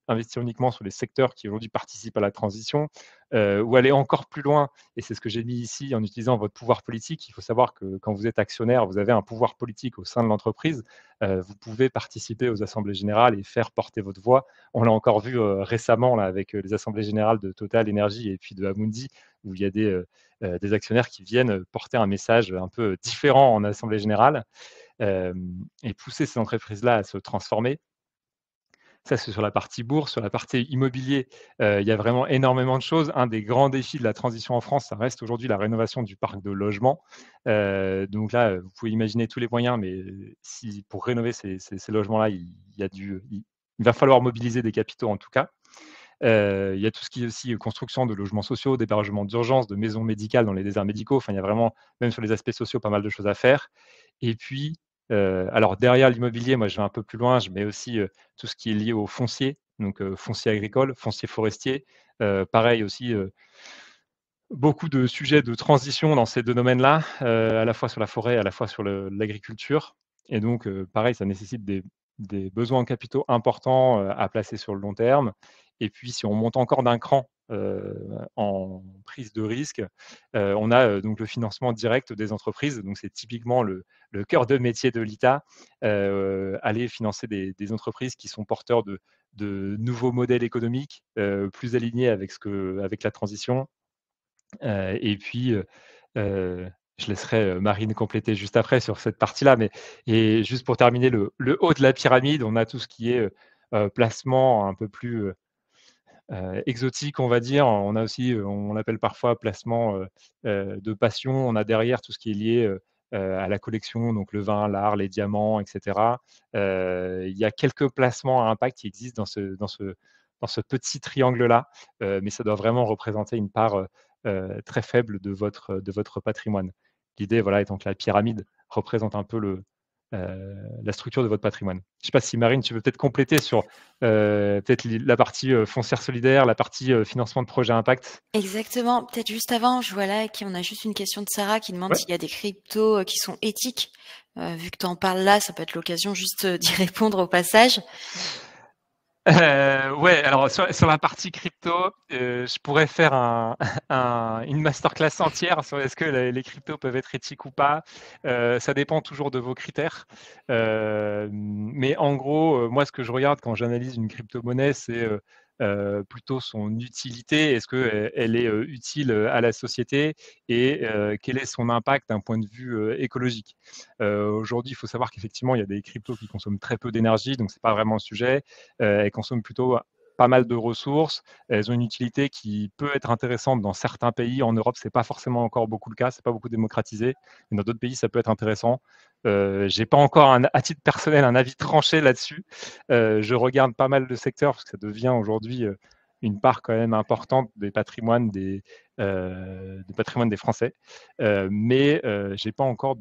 investir uniquement sur les secteurs qui aujourd'hui participent à la transition. Euh, ou aller encore plus loin, et c'est ce que j'ai mis ici en utilisant votre pouvoir politique, il faut savoir que quand vous êtes actionnaire, vous avez un pouvoir politique au sein de l'entreprise, euh, vous pouvez participer aux assemblées générales et faire porter votre voix. On l'a encore vu euh, récemment avec les assemblées générales de Total Energy et puis de Amundi, où il y a des, des actionnaires qui viennent porter un message un peu différent en assemblée générale et pousser ces entreprises-là à se transformer ça, c'est sur la partie bourse, sur la partie immobilier. Euh, il y a vraiment énormément de choses. Un des grands défis de la transition en France, ça reste aujourd'hui la rénovation du parc de logements. Euh, donc là, vous pouvez imaginer tous les moyens, mais euh, pour rénover ces, logements-là, il, va falloir mobiliser des capitaux en tout cas. il y a tout ce qui est aussi construction de logements sociaux, d'hébergements d'urgence, de maisons médicales dans les déserts médicaux. Enfin, il y a vraiment, même sur les aspects sociaux, pas mal de choses à faire. Et puis, alors derrière l'immobilier, moi je vais un peu plus loin, je mets aussi tout ce qui est lié au foncier, donc foncier agricole, foncier forestier. pareil aussi, beaucoup de sujets de transition dans ces deux domaines-là, à la fois sur la forêt, à la fois sur l'agriculture. Et donc pareil, ça nécessite des, des besoins en capitaux importants à placer sur le long terme. Et puis si on monte encore d'un cran euh, en prise de risque. Euh, on a euh, donc le financement direct des entreprises, donc c'est typiquement le, cœur de métier de l'ITA, aller financer des, entreprises qui sont porteurs de, nouveaux modèles économiques plus alignés avec, la transition. et puis, je laisserai Marine compléter juste après sur cette partie-là. Mais et juste pour terminer, le, haut de la pyramide, on a tout ce qui est placement un peu plus euh, exotique, on va dire. On a aussi, euh, on l'appelle parfois placement euh, de passion. On a derrière tout ce qui est lié à la collection, donc le vin, l'art, les diamants, etc. il y a quelques placements à impact qui existent dans ce, dans ce, dans ce petit triangle-là, mais ça doit vraiment représenter une part très faible de votre, de votre patrimoine. L'idée voilà, étant que la pyramide représente un peu le, euh, la structure de votre patrimoine. Je ne sais pas si Marine, tu veux peut-être compléter sur euh, peut-être la partie euh, foncière solidaire, la partie financement de projet impact. Exactement. Peut-être juste avant, je vois là qu'on a juste une question de Sarah qui demande s'il y a des cryptos qui sont éthiques. vu que tu en parles là, ça peut être l'occasion juste d'y répondre au passage. Euh, ouais, alors sur, la partie crypto, euh, je pourrais faire une masterclass entière sur est-ce que les, cryptos peuvent être éthiques ou pas. Euh, ça dépend toujours de vos critères. mais en gros, moi, ce que je regarde quand j'analyse une crypto-monnaie, c'est euh, plutôt son utilité Est-ce qu'elle est utile à la société et quel est son impact d'un point de vue écologique Aujourd'hui, il faut savoir qu'effectivement, il y a des cryptos qui consomment très peu d'énergie, donc ce n'est pas vraiment le sujet. elles consomment plutôt pas mal de ressources. Elles ont une utilité qui peut être intéressante dans certains pays. En Europe, ce n'est pas forcément encore beaucoup le cas, ce n'est pas beaucoup démocratisé. Mais dans d'autres pays, ça peut être intéressant. Je euh, j'ai pas encore, à titre personnel, un avis tranché là-dessus. Euh, je regarde pas mal de secteurs parce que ça devient aujourd'hui euh, une part quand même importante des patrimoines des, des patrimoines des Français. mais j'ai pas encore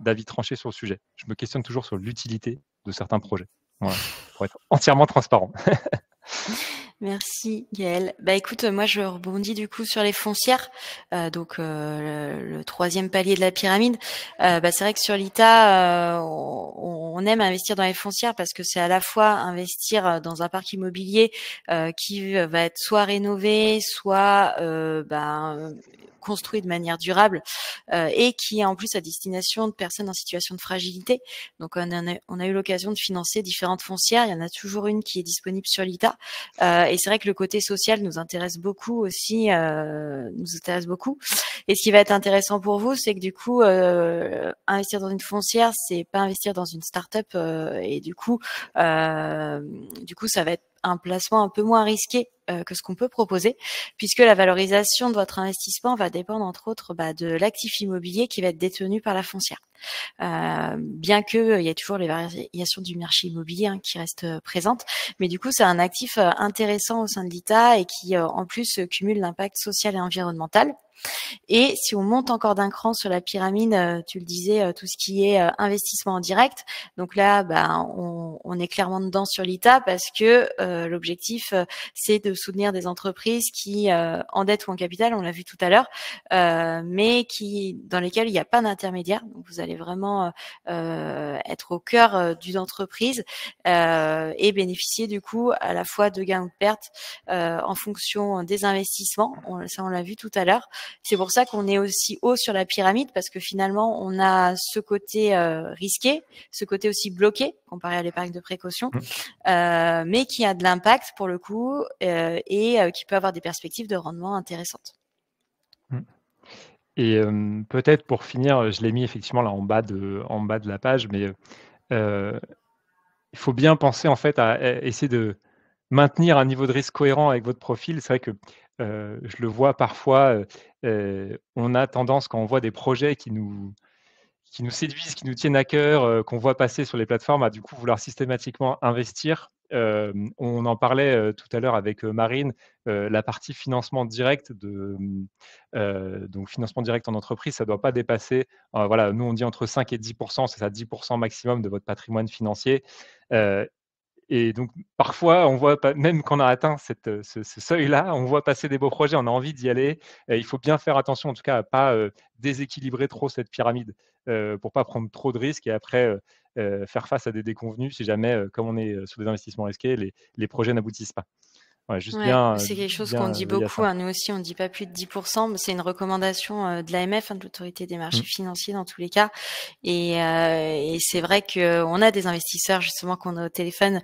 d'avis tranché sur le sujet. Je me questionne toujours sur l'utilité de certains projets. pour être entièrement transparent. Merci Gaëlle. Bah écoute, euh, moi je rebondis du coup sur les foncières, euh, donc euh, le, troisième palier de la pyramide. bah, c'est vrai que sur l'ITA, on, aime investir dans les foncières parce que c'est à la fois investir dans un parc immobilier qui va être soit rénové, soit ben, construit de manière durable et qui est en plus à destination de personnes en situation de fragilité. Donc on a, a eu l'occasion de financer différentes foncières. Il y en a toujours une qui est disponible sur l'ITA euh, et c'est vrai que le côté social nous intéresse beaucoup aussi, euh, nous intéresse beaucoup. Et ce qui va être intéressant pour vous, c'est que du coup, euh, investir dans une foncière, c'est pas investir dans une start-up et du coup, du coup, ça va être un placement un peu moins risqué euh, que ce qu'on peut proposer, puisque la valorisation de votre investissement va dépendre entre autres bah, de l'actif immobilier qui va être détenu par la foncière. Euh, bien que euh, il y a toujours les variations du marché immobilier hein, qui restent euh, présentes, mais du coup c'est un actif intéressant au sein de l'ITA et qui en plus cumule l'impact social et environnemental. Et si on monte encore d'un cran sur la pyramide, tu le disais, tout ce qui est investissement en direct. Donc là, bah, on, on est clairement dedans sur l'ITA parce que l'objectif, c'est de soutenir des entreprises qui, euh, en dette ou en capital, on l'a vu tout à l'heure, euh, mais qui dans lesquelles il n'y a pas d'intermédiaire. Donc vous allez vraiment euh, être au cœur d'une entreprise et bénéficier du coup à la fois de gains ou de pertes en fonction des investissements. On, ça on l'a vu tout à l'heure. C'est pour ça qu'on est aussi haut sur la pyramide parce que finalement on a ce côté risqué, ce côté aussi bloqué comparé à l'épargne de précaution, mmh. mais qui a de l'impact pour le coup. Euh, euh, et euh, qui peut avoir des perspectives de rendement intéressantes. Mmh. Et peut-être pour finir, je l'ai mis effectivement là en bas de, en bas de la page, mais euh, il faut bien penser en fait à essayer de maintenir un niveau de risque cohérent avec votre profil. C'est vrai que je le vois parfois, on a tendance quand on voit des projets qui nous, séduisent, qui nous tiennent à cœur, qu'on voit passer sur les plateformes, à du coup vouloir systématiquement investir on en parlait tout à l'heure avec Marine, la partie financement direct, de, mmh, donc financement direct en entreprise, ça ne doit pas dépasser, voilà, nous on dit entre 5 et 10 c'est ça 10 maximum de votre patrimoine financier et donc, parfois, on voit, même quand on a atteint euh, ce, seuil-là, on voit passer des beaux projets, on a envie d'y aller. il faut bien faire attention, en tout cas, à ne pas euh, déséquilibrer trop cette pyramide euh, pour ne pas prendre trop de risques et après faire face à des déconvenus si jamais, comme on est sur des investissements risqués, les projets n'aboutissent pas. C'est quelque chose qu'on dit euh, beaucoup. nous aussi, on ne dit pas plus de 10%, mais c'est une recommandation euh, de l'AMF, hein, de l'autorité des marchés mmh. financiers dans tous les cas. Et, euh, c'est vrai qu'on a des investisseurs justement qu'on a au téléphone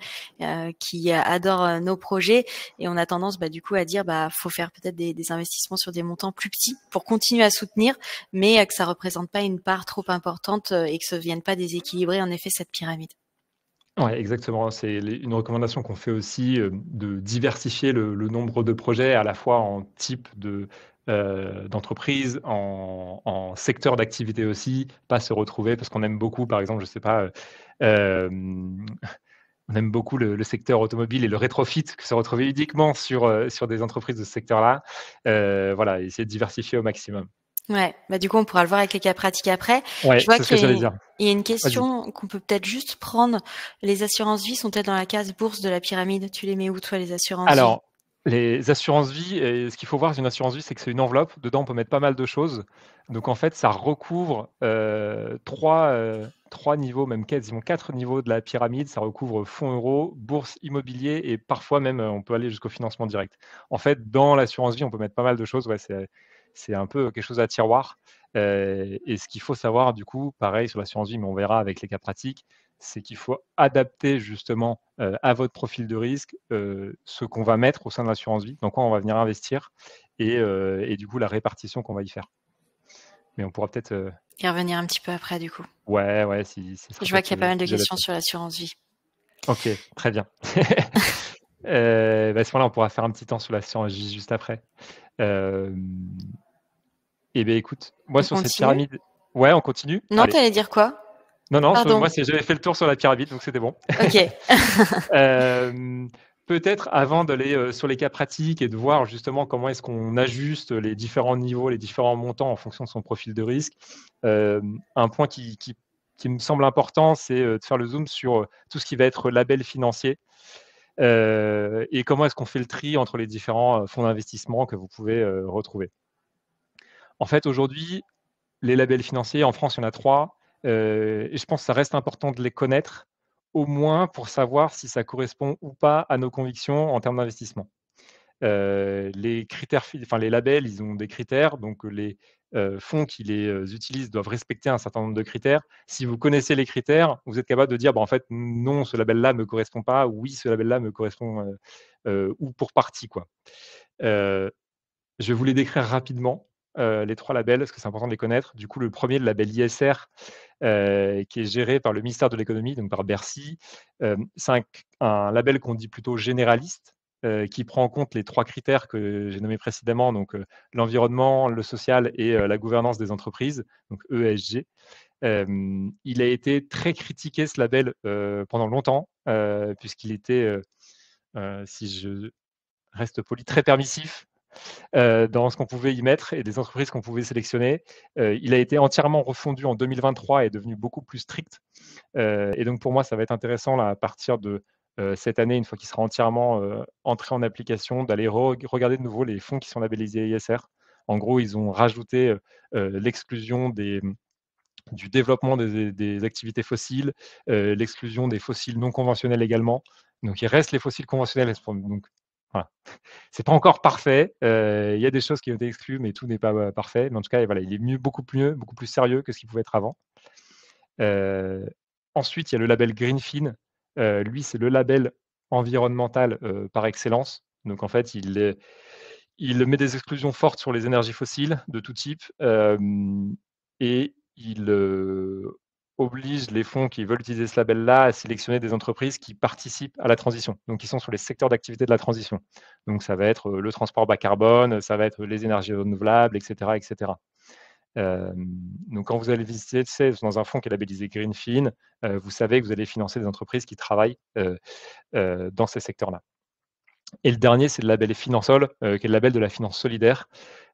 qui adorent nos projets et on a tendance, bah, du coup, à dire, bah, faut faire peut-être des, investissements sur des montants plus petits pour continuer à soutenir, mais que ça ne représente pas une part trop importante et que ce vienne pas déséquilibrer en effet cette pyramide. Oui, exactement. C'est une recommandation qu'on fait aussi euh, de diversifier le, nombre de projets à la fois en type de, euh, d'entreprise, en, secteur d'activité aussi, pas se retrouver parce qu'on aime beaucoup, par exemple, je ne sais pas, euh, on aime beaucoup le, secteur automobile et le rétrofit que se retrouver uniquement sur, sur des entreprises de ce secteur-là. voilà, essayer de diversifier au maximum. Ouais, bah du coup on pourra le voir avec les cas pratiques après. Ouais, je vois qu'il y, a une question qu'on peut peut-être juste prendre. Les assurances vie sont-elles dans la case bourse de la pyramide Tu les mets où toi les assurances Alors, les assurances vie, ce qu'il faut voir, c'est une assurance vie, c'est que c'est une enveloppe. Dedans, on peut mettre pas mal de choses. Donc en fait, ça recouvre euh, trois, euh, trois, niveaux, même quasiment quatre niveaux de la pyramide. Ça recouvre fonds euros, bourse, immobilier et parfois même, euh, on peut aller jusqu'au financement direct. En fait, dans l'assurance vie, on peut mettre pas mal de choses. Ouais, c'est c'est un peu quelque chose à tiroir. et ce qu'il faut savoir, du coup, pareil sur l'assurance vie, mais on verra avec les cas pratiques, c'est qu'il faut adapter justement à votre profil de risque ce qu'on va mettre au sein de l'assurance vie, dans quoi on va venir investir et, du coup la répartition qu'on va y faire. Mais on pourra peut-être. Y revenir un petit peu après, du coup. Ouais, ouais. Si, ça. Je vois qu'il y a pas mal de questions sur l'assurance vie. Ok, très bien. Euh, bah, à ce là on pourra faire un petit temps sur l'assurance vie juste après. Euh... Eh bien, écoute, moi, sur cette pyramide. Ouais, on continue. Non, tu allais dire quoi Non, non, moi, j'avais fait le tour sur la pyramide, donc c'était bon. Ok. Euh, peut-être avant d'aller euh, sur les cas pratiques et de voir justement comment est-ce qu'on ajuste les différents niveaux, les différents montants en fonction de son profil de risque, euh, un point qui, me semble important, c'est de faire le zoom sur tout ce qui va être label financier. Euh, et comment est-ce qu'on fait le tri entre les différents euh, fonds d'investissement que vous pouvez euh, retrouver. En fait, aujourd'hui, les labels financiers, en France, il y en a trois. et je pense que ça reste important de les connaître, au moins pour savoir si ça correspond ou pas à nos convictions en termes d'investissement les critères, enfin les labels, ils ont des critères, donc les fonds qui les utilisent doivent respecter un certain nombre de critères. Si vous connaissez les critères, vous êtes capable de dire, bah, en fait, non, ce label-là me correspond pas, oui, ce label-là me correspond ou pour partie quoi. je voulais décrire rapidement. les trois labels, parce que c'est important de les connaître. Du coup, le premier, le label ISR, qui est géré par le ministère de l'économie, donc par Bercy, c'est un label qu'on dit plutôt généraliste, euh, qui prend en compte les trois critères que j'ai nommés précédemment, donc euh, l'environnement, le social et euh, la gouvernance des entreprises, donc ESG. il a été très critiqué ce label pendant longtemps, puisqu'il était, si je reste poli, très permissif dans ce qu'on pouvait y mettre et des entreprises qu'on pouvait sélectionner. il a été entièrement refondu en 2023 et est devenu beaucoup plus strict. et donc pour moi, ça va être intéressant là, à partir de euh, cette année, une fois qu'il sera entièrement euh, entré en application, d'aller regarder de nouveau les fonds qui sont labellisés ISR. En gros, ils ont rajouté euh, l'exclusion hum, du développement des, activités fossiles, l'exclusion des fossiles non conventionnels également. Donc il reste les fossiles conventionnels. Donc voilà. c'est pas encore parfait. Il y a des choses qui ont été exclues, mais tout n'est pas parfait. Mais en tout cas, voilà, il est mieux, beaucoup mieux, beaucoup plus sérieux que ce qu'il pouvait être avant. ensuite, il y a le label Greenfin lui, c'est le label environnemental par excellence. Donc en fait, il, met des exclusions fortes sur les énergies fossiles de tout type et il oblige les fonds qui veulent utiliser ce label-là à sélectionner des entreprises qui participent à la transition, donc qui sont sur les secteurs d'activité de la transition. Donc ça va être le transport bas carbone, ça va être les énergies renouvelables, etc. etc donc, quand vous allez visiter dans un fonds qui est labellisé Greenfin, vous savez que vous allez financer des entreprises qui travaillent dans ces secteurs-là. Et le dernier, c'est le label Finansol, euh, qui est le label de la finance solidaire.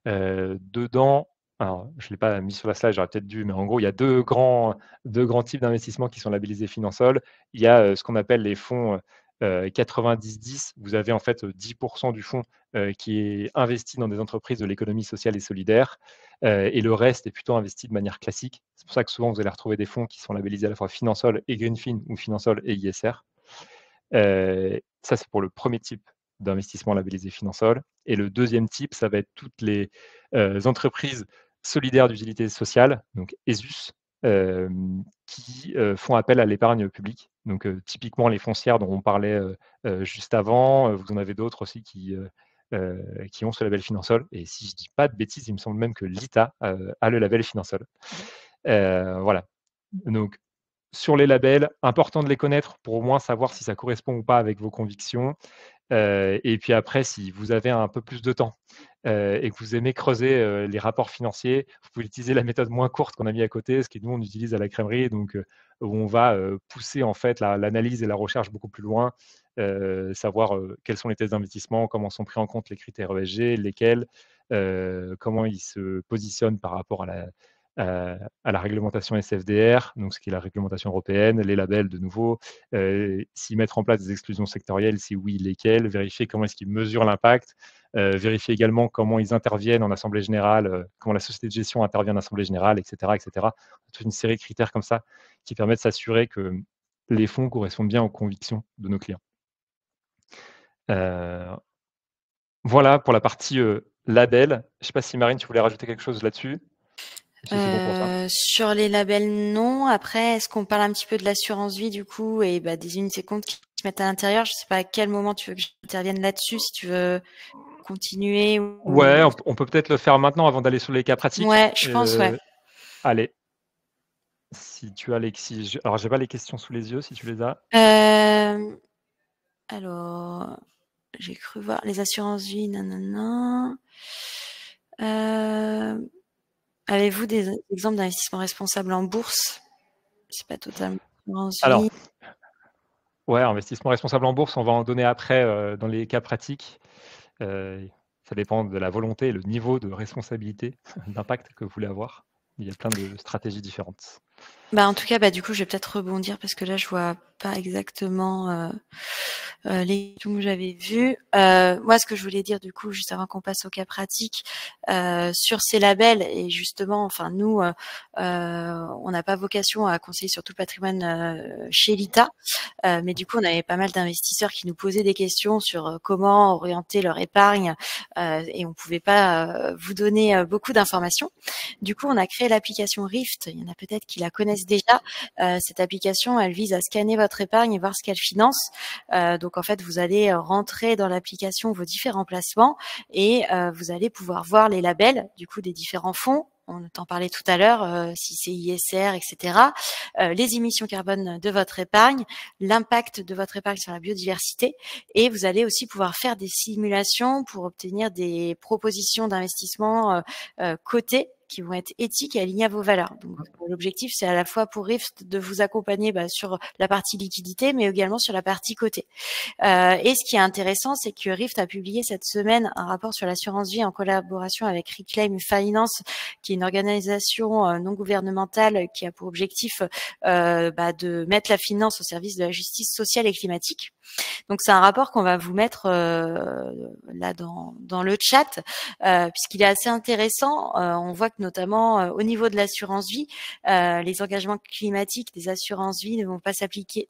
dedans, je ne l'ai pas mis sur la slide, j'aurais peut-être dû, mais en gros, il y a deux grands, deux grands types d'investissements qui sont labellisés Finansol. Il y a ce qu'on appelle les fonds 90-10, vous avez en fait 10% du fonds qui est investi dans des entreprises de l'économie sociale et solidaire, et le reste est plutôt investi de manière classique. C'est pour ça que souvent vous allez retrouver des fonds qui sont labellisés à la fois Finansol et Greenfin ou Finansol et ISR. ça, c'est pour le premier type d'investissement labellisé Finansol. Et le deuxième type, ça va être toutes les entreprises solidaires d'utilité sociale, donc ESUS, qui font appel à l'épargne publique. Donc typiquement les foncières dont on parlait juste avant, vous en avez d'autres aussi qui, qui ont ce label Finansol. Et si je ne dis pas de bêtises, il me semble même que l'ITA a le label Finansol. voilà. Donc sur les labels, important de les connaître pour au moins savoir si ça correspond ou pas avec vos convictions. et puis après, si vous avez un peu plus de temps euh, et que vous aimez creuser euh, les rapports financiers, vous pouvez utiliser la méthode moins courte qu'on a mis à côté, ce que nous on utilise à la crèmerie, donc euh, où on va pousser en fait l'analyse et la recherche beaucoup plus loin, savoir quels sont les tests d'investissement, comment sont pris en compte les critères ESG, lesquels, comment ils se positionnent par rapport à la à la réglementation SFDR, donc ce qui est la réglementation européenne, les labels de nouveau, euh, s'y mettre en place des exclusions sectorielles, si oui, lesquelles, vérifier comment est-ce qu'ils mesurent l'impact, euh, vérifier également comment ils interviennent en assemblée générale, euh, comment la société de gestion intervient en assemblée générale, etc., etc. Toute une série de critères comme ça qui permettent de s'assurer que les fonds correspondent bien aux convictions de nos clients. voilà pour la partie label. Je ne sais pas si Marine, tu voulais rajouter quelque chose là-dessus. Euh, sur les labels, non. Après, est-ce qu'on parle un petit peu de l'assurance vie du coup et bah, des unités comptes qui se mettent à l'intérieur Je sais pas à quel moment tu veux que j'intervienne là-dessus, si tu veux continuer. Ouais, on, peut peut-être le faire maintenant avant d'aller sur les cas pratiques. Ouais, je pense, euh, ouais. Allez. Si tu as les... je... Alors, j'ai pas les questions sous les yeux, si tu les as. Euh, alors, j'ai cru voir les assurances vie, non, Euh... Avez-vous des exemples d'investissement responsable en bourse C'est pas totalement. Alors, ouais, investissement responsable en bourse, on va en donner après euh, dans les cas pratiques. Euh, ça dépend de la volonté et le niveau de responsabilité, d'impact que vous voulez avoir. Il y a plein de stratégies différentes. Bah, en tout cas, bah, du coup, je vais peut-être rebondir parce que là, je vois pas exactement euh, euh les questions que j'avais vues. Euh, moi, ce que je voulais dire, du coup, juste avant qu'on passe au cas pratique, euh, sur ces labels, et justement, enfin, nous, euh, on n'a pas vocation à conseiller sur tout le patrimoine chez l'ITA, mais du coup, on avait pas mal d'investisseurs qui nous posaient des questions sur comment orienter leur épargne, et on pouvait pas vous donner beaucoup d'informations. Du coup, on a créé l'application Rift, il y en a peut-être qui connaissent déjà. Euh, cette application, elle vise à scanner votre épargne et voir ce qu'elle finance. Euh, donc en fait, vous allez euh, rentrer dans l'application vos différents placements et vous allez pouvoir voir les labels du coup des différents fonds on en parlait tout à l'heure, si c'est ISR, etc., les émissions carbone de votre épargne, l'impact de votre épargne sur la biodiversité, et vous allez aussi pouvoir faire des simulations pour obtenir des propositions d'investissement euh, cotées qui vont être éthiques et alignées à vos valeurs. Donc l'objectif, c'est à la fois pour Rift de vous accompagner bah, sur la partie liquidité, mais également sur la partie côté. Euh, et ce qui est intéressant, c'est que Rift a publié cette semaine un rapport sur l'assurance vie en collaboration avec Reclaim Finance, qui est une organisation euh, non gouvernementale qui a pour objectif euh, bah, de mettre la finance au service de la justice sociale et climatique. Donc c'est un rapport qu'on va vous mettre euh, là dans, dans le chat, euh, puisqu'il est assez intéressant. Euh, on voit notamment euh, au niveau de l'assurance vie. Euh, les engagements climatiques des assurances vie ne vont pas s'appliquer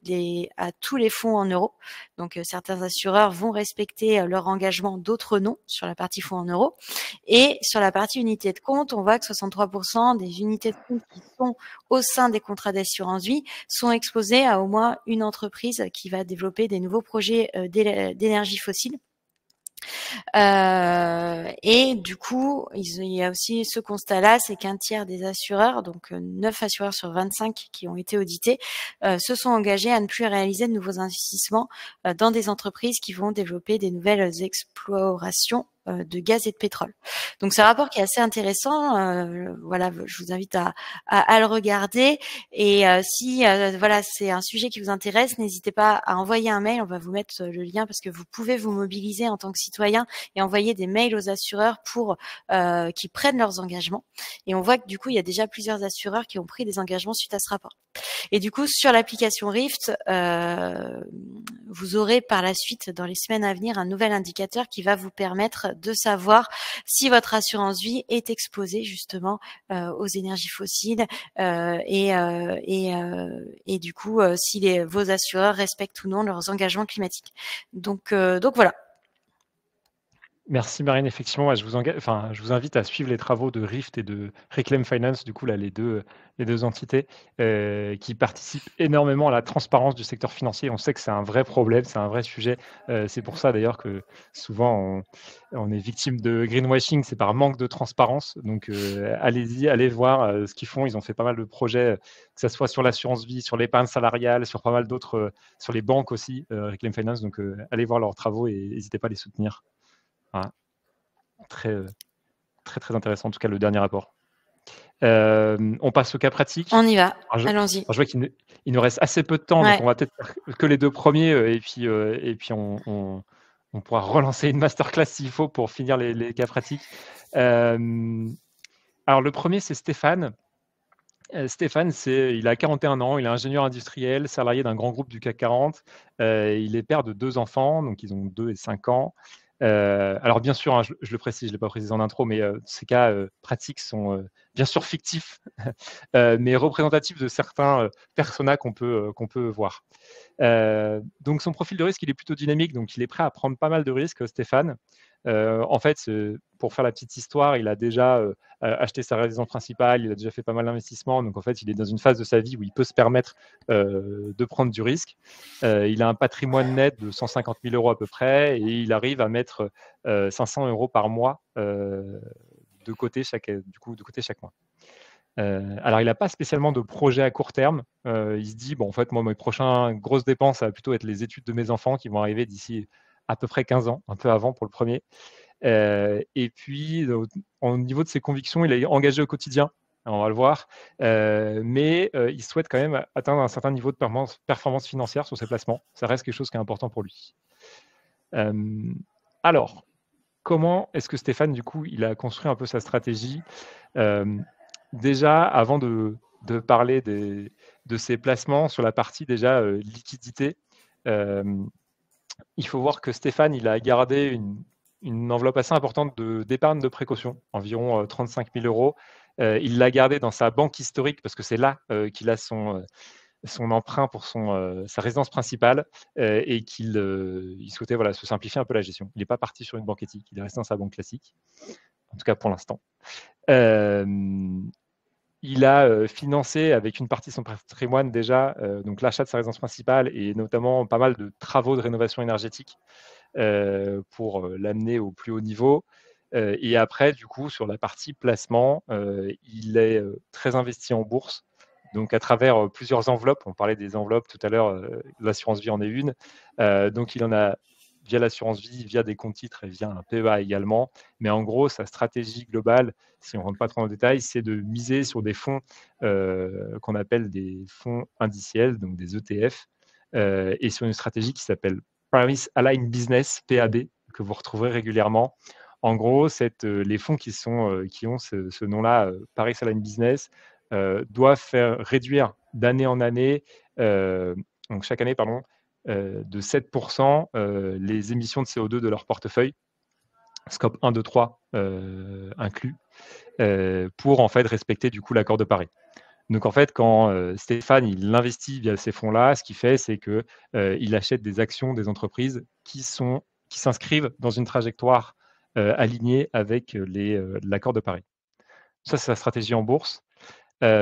à tous les fonds en euros. Donc euh, certains assureurs vont respecter leur engagement, d'autres non, sur la partie fonds en euros. Et sur la partie unité de compte, on voit que 63% des unités de compte qui sont au sein des contrats d'assurance vie sont exposées à au moins une entreprise qui va développer des nouveaux projets d'énergie fossile. Euh, et du coup, il y a aussi ce constat-là, c'est qu'un tiers des assureurs, donc euh, neuf assureurs sur 25 qui ont été audités, euh, se sont engagés à ne plus réaliser de nouveaux investissements dans des entreprises qui vont développer des nouvelles explorations euh, de gaz et de pétrole. Donc c'est un rapport qui est assez intéressant. Euh, voilà, je vous invite à, à, le regarder. Et euh, si voilà c'est un sujet qui vous intéresse, n'hésitez pas à envoyer un mail. On va vous mettre le lien parce que vous pouvez vous mobiliser en tant que citoyen et envoyer des mails aux assureurs pour qu'ils prennent leurs engagements. Et on voit que du coup il y a déjà plusieurs assureurs qui ont pris des engagements suite à ce rapport. Et du coup sur l'application Rift, vous aurez par la suite dans les semaines à venir un nouvel indicateur qui va vous permettre de savoir si votre assurance vie est exposée justement euh, aux énergies fossiles euh, et, euh, et, et, du coup si les, vos assureurs respectent ou non leurs engagements climatiques. Donc, donc voilà, Merci Marine, effectivement, je vous, je vous invite à suivre les travaux de Rift et de Reclaim Finance, du coup, là, les deux, entités euh, qui participent énormément à la transparence du secteur financier. On sait que c'est un vrai problème, c'est un vrai sujet. Euh, c'est pour ça d'ailleurs que souvent on, est victime de greenwashing, c'est par manque de transparence. Donc euh, allez-y, allez voir ce qu'ils font. Ils ont fait pas mal de projets, que ce soit sur l'assurance vie, sur l'épargne salariale, sur pas mal d'autres, sur les banques aussi, Reclaim Finance. Donc allez voir leurs travaux et n'hésitez pas à les soutenir. Très, euh, très, très intéressant, en tout cas, le dernier rapport. Euh, on passe au cas pratique. On y va. Allons-y. Je vois qu'il nous reste assez peu de temps, donc on va peut-être faire que les deux premiers euh, et puis, et puis on, pourra relancer une masterclass s'il faut pour finir les, cas pratiques. alors le premier, c'est Stéphane. Stéphane, il a 41 ans, il est ingénieur industriel, salarié d'un grand groupe du CAC 40. il est père de deux enfants, donc ils ont 2 et 5 ans. Euh, alors bien sûr, hein, je, le précise, je ne l'ai pas précisé en intro, mais euh, ces cas euh, pratiques sont bien sûr fictifs, mais représentatifs de certains personas qu'on peut, qu'on peut voir. donc son profil de risque, il est plutôt dynamique, donc il est prêt à prendre pas mal de risques, Stéphane. Euh, en fait, pour faire la petite histoire, il a déjà euh, acheté sa résidence principale, il a déjà fait pas mal d'investissements, donc en fait, il est dans une phase de sa vie où il peut se permettre euh, de prendre du risque. il a un patrimoine net de 150 000 euros à peu près, et il arrive à mettre 500 euros par mois de côté chaque, du coup, de côté chaque mois. alors, il n'a pas spécialement de projet à court terme. il se dit, bon, en fait, moi, mes prochaines grosses dépenses, ça va plutôt être les études de mes enfants qui vont arriver d'ici à peu près 15 ans, un peu avant pour le premier. Euh, et puis, au niveau de ses convictions, il est engagé au quotidien, hein, on va le voir, euh, mais euh, il souhaite quand même atteindre un certain niveau de performance, financière sur ses placements. Ça reste quelque chose qui est important pour lui. alors, comment est-ce que Stéphane, du coup, il a construit un peu sa stratégie Déjà, avant de, parler de ses placements sur la partie déjà liquidité, il faut voir que Stéphane, il a gardé une, enveloppe assez importante d'épargne de, précaution, environ 35 euh, 000 euros. Euh, il l'a gardé dans sa banque historique parce que c'est là euh, qu'il a son, son, emprunt pour sa résidence principale et qu'il il souhaitait voilà, se simplifier un peu la gestion. Il n'est pas parti sur une banque éthique, il est resté dans sa banque classique, en tout cas pour l'instant il a euh, financé avec une partie de son patrimoine déjà euh, donc l'achat de sa résidence principale et notamment pas mal de travaux de rénovation énergétique euh, pour l'amener au plus haut niveau. et après, du coup, sur la partie placement, il est très investi en bourse. Donc, à travers plusieurs enveloppes, on parlait des enveloppes tout à l'heure, l'assurance vie en est une. donc, il en a via l'assurance vie, via des comptes titres et via un PEA également. Mais en gros, sa stratégie globale, si on ne rentre pas trop dans le détail, c'est de miser sur des fonds euh, qu'on appelle des fonds indiciels, donc des ETF, euh, et sur une stratégie qui s'appelle Paris Align Business, PAB, que vous retrouverez régulièrement. En gros, euh, les fonds qui, sont, qui ont ce, ce nom-là, Paris Align Business, doivent faire réduire d'année en année, donc chaque année, pardon, euh, de 7% euh, les émissions de CO2 de leur portefeuille, scope 1, 2, 3 inclus, euh, pour en fait respecter du coup l'accord de Paris. Donc en fait, quand Stéphane il investit via ces fonds-là, ce qu'il fait, c'est qu'il achète des actions des entreprises qui sont qui s'inscrivent dans une trajectoire alignée avec l'accord de Paris. Ça, c'est sa stratégie en bourse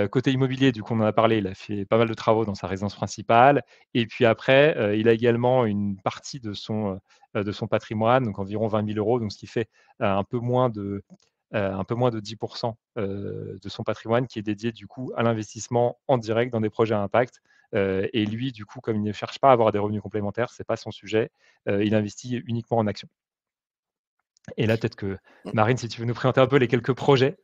côté immobilier, du coup, on en a parlé, il a fait pas mal de travaux dans sa résidence principale. Et puis après, il a également une partie de son, de son patrimoine, donc environ 20 000 euros, donc ce qui fait un, peu moins de, un peu moins de 10% de son patrimoine qui est dédié du coup à l'investissement en direct dans des projets à impact. et lui, du coup, comme il ne cherche pas à avoir des revenus complémentaires, ce n'est pas son sujet, il investit uniquement en actions. Et là, peut-être que mmh. Marine, si tu veux nous présenter un peu les quelques projets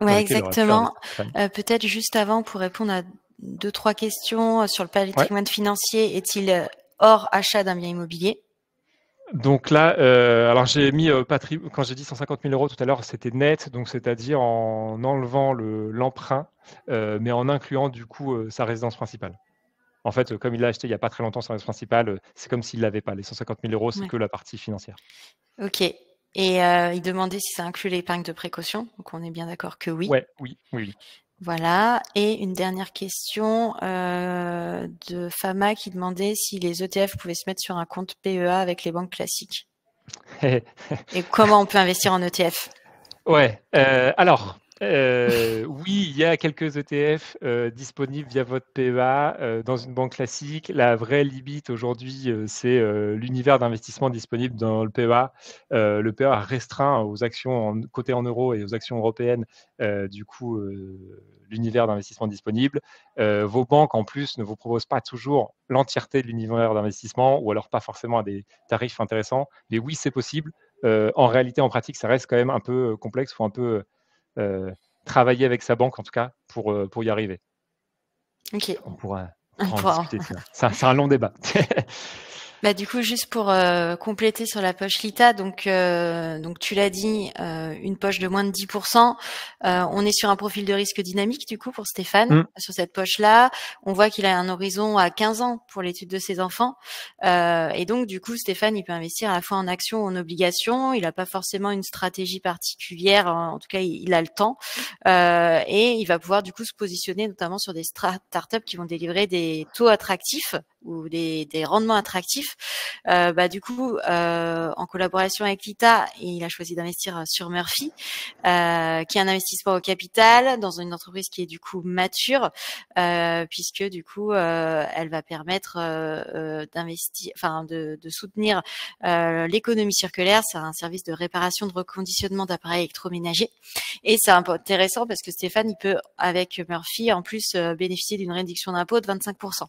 oui, exactement. Euh, peut-être juste avant, pour répondre à deux, trois questions euh, sur le patrimoine financier, est-il euh, hors achat d'un bien immobilier donc là, alors j'ai mis quand j'ai dit 150 000 euros tout à l'heure, c'était net, donc c'est-à-dire en enlevant l'emprunt, mais en incluant du coup sa résidence principale. En fait, comme il l'a acheté il n'y a pas très longtemps sa résidence principale, c'est comme s'il ne l'avait pas. Les 150 000 euros, c'est que la partie financière. Ok. Et euh, il demandait si ça inclut l'épargne de précaution. Donc on est bien d'accord que oui. oui, oui, oui. Voilà. Et une dernière question euh, de Fama qui demandait si les ETF pouvaient se mettre sur un compte PEA avec les banques classiques. Et comment on peut investir en ETF Ouais. Euh, alors, euh, oui, il y a quelques ETF euh, disponibles via votre PEA euh, dans une banque classique. La vraie limite aujourd'hui, c'est l'univers d'investissement disponible dans le PEA. le PEA restreint aux actions cotées en euros et aux actions européennes, du coup, l'univers d'investissement disponible. vos banques, en plus, ne vous proposent pas toujours l'entièreté de l'univers d'investissement ou alors pas forcément à des tarifs intéressants. Mais oui, c'est possible. en réalité, en pratique, ça reste quand même un peu complexe faut un peu euh, travailler avec sa banque, en tout cas, pour, euh, pour y arriver. Ok. On pourra, en discuter. C'est un long débat. Bah, du coup, juste pour euh, compléter sur la poche Lita, donc, euh, donc tu l'as dit, euh, une poche de moins de 10%. on est sur un profil de risque dynamique, du coup, pour Stéphane, mm. sur cette poche-là. On voit qu'il a un horizon à 15 ans pour l'étude de ses enfants. et donc, du coup, Stéphane, il peut investir à la fois en actions ou en obligations. Il n'a pas forcément une stratégie particulière. en tout cas, il, a le temps. et il va pouvoir, du coup, se positionner notamment sur des start up qui vont délivrer des taux attractifs ou des rendements attractifs euh, bah, du coup, euh, en collaboration avec l'ITA, il a choisi d'investir euh, sur Murphy, qui est un investissement au capital dans une entreprise qui est du coup mature, puisque du coup, elle va permettre d'investir, enfin de, de soutenir l'économie circulaire. C'est un service de réparation, de reconditionnement d'appareils électroménagers, et c'est intéressant parce que Stéphane, il peut avec Murphy en plus bénéficier d'une réduction d'impôt de 25%.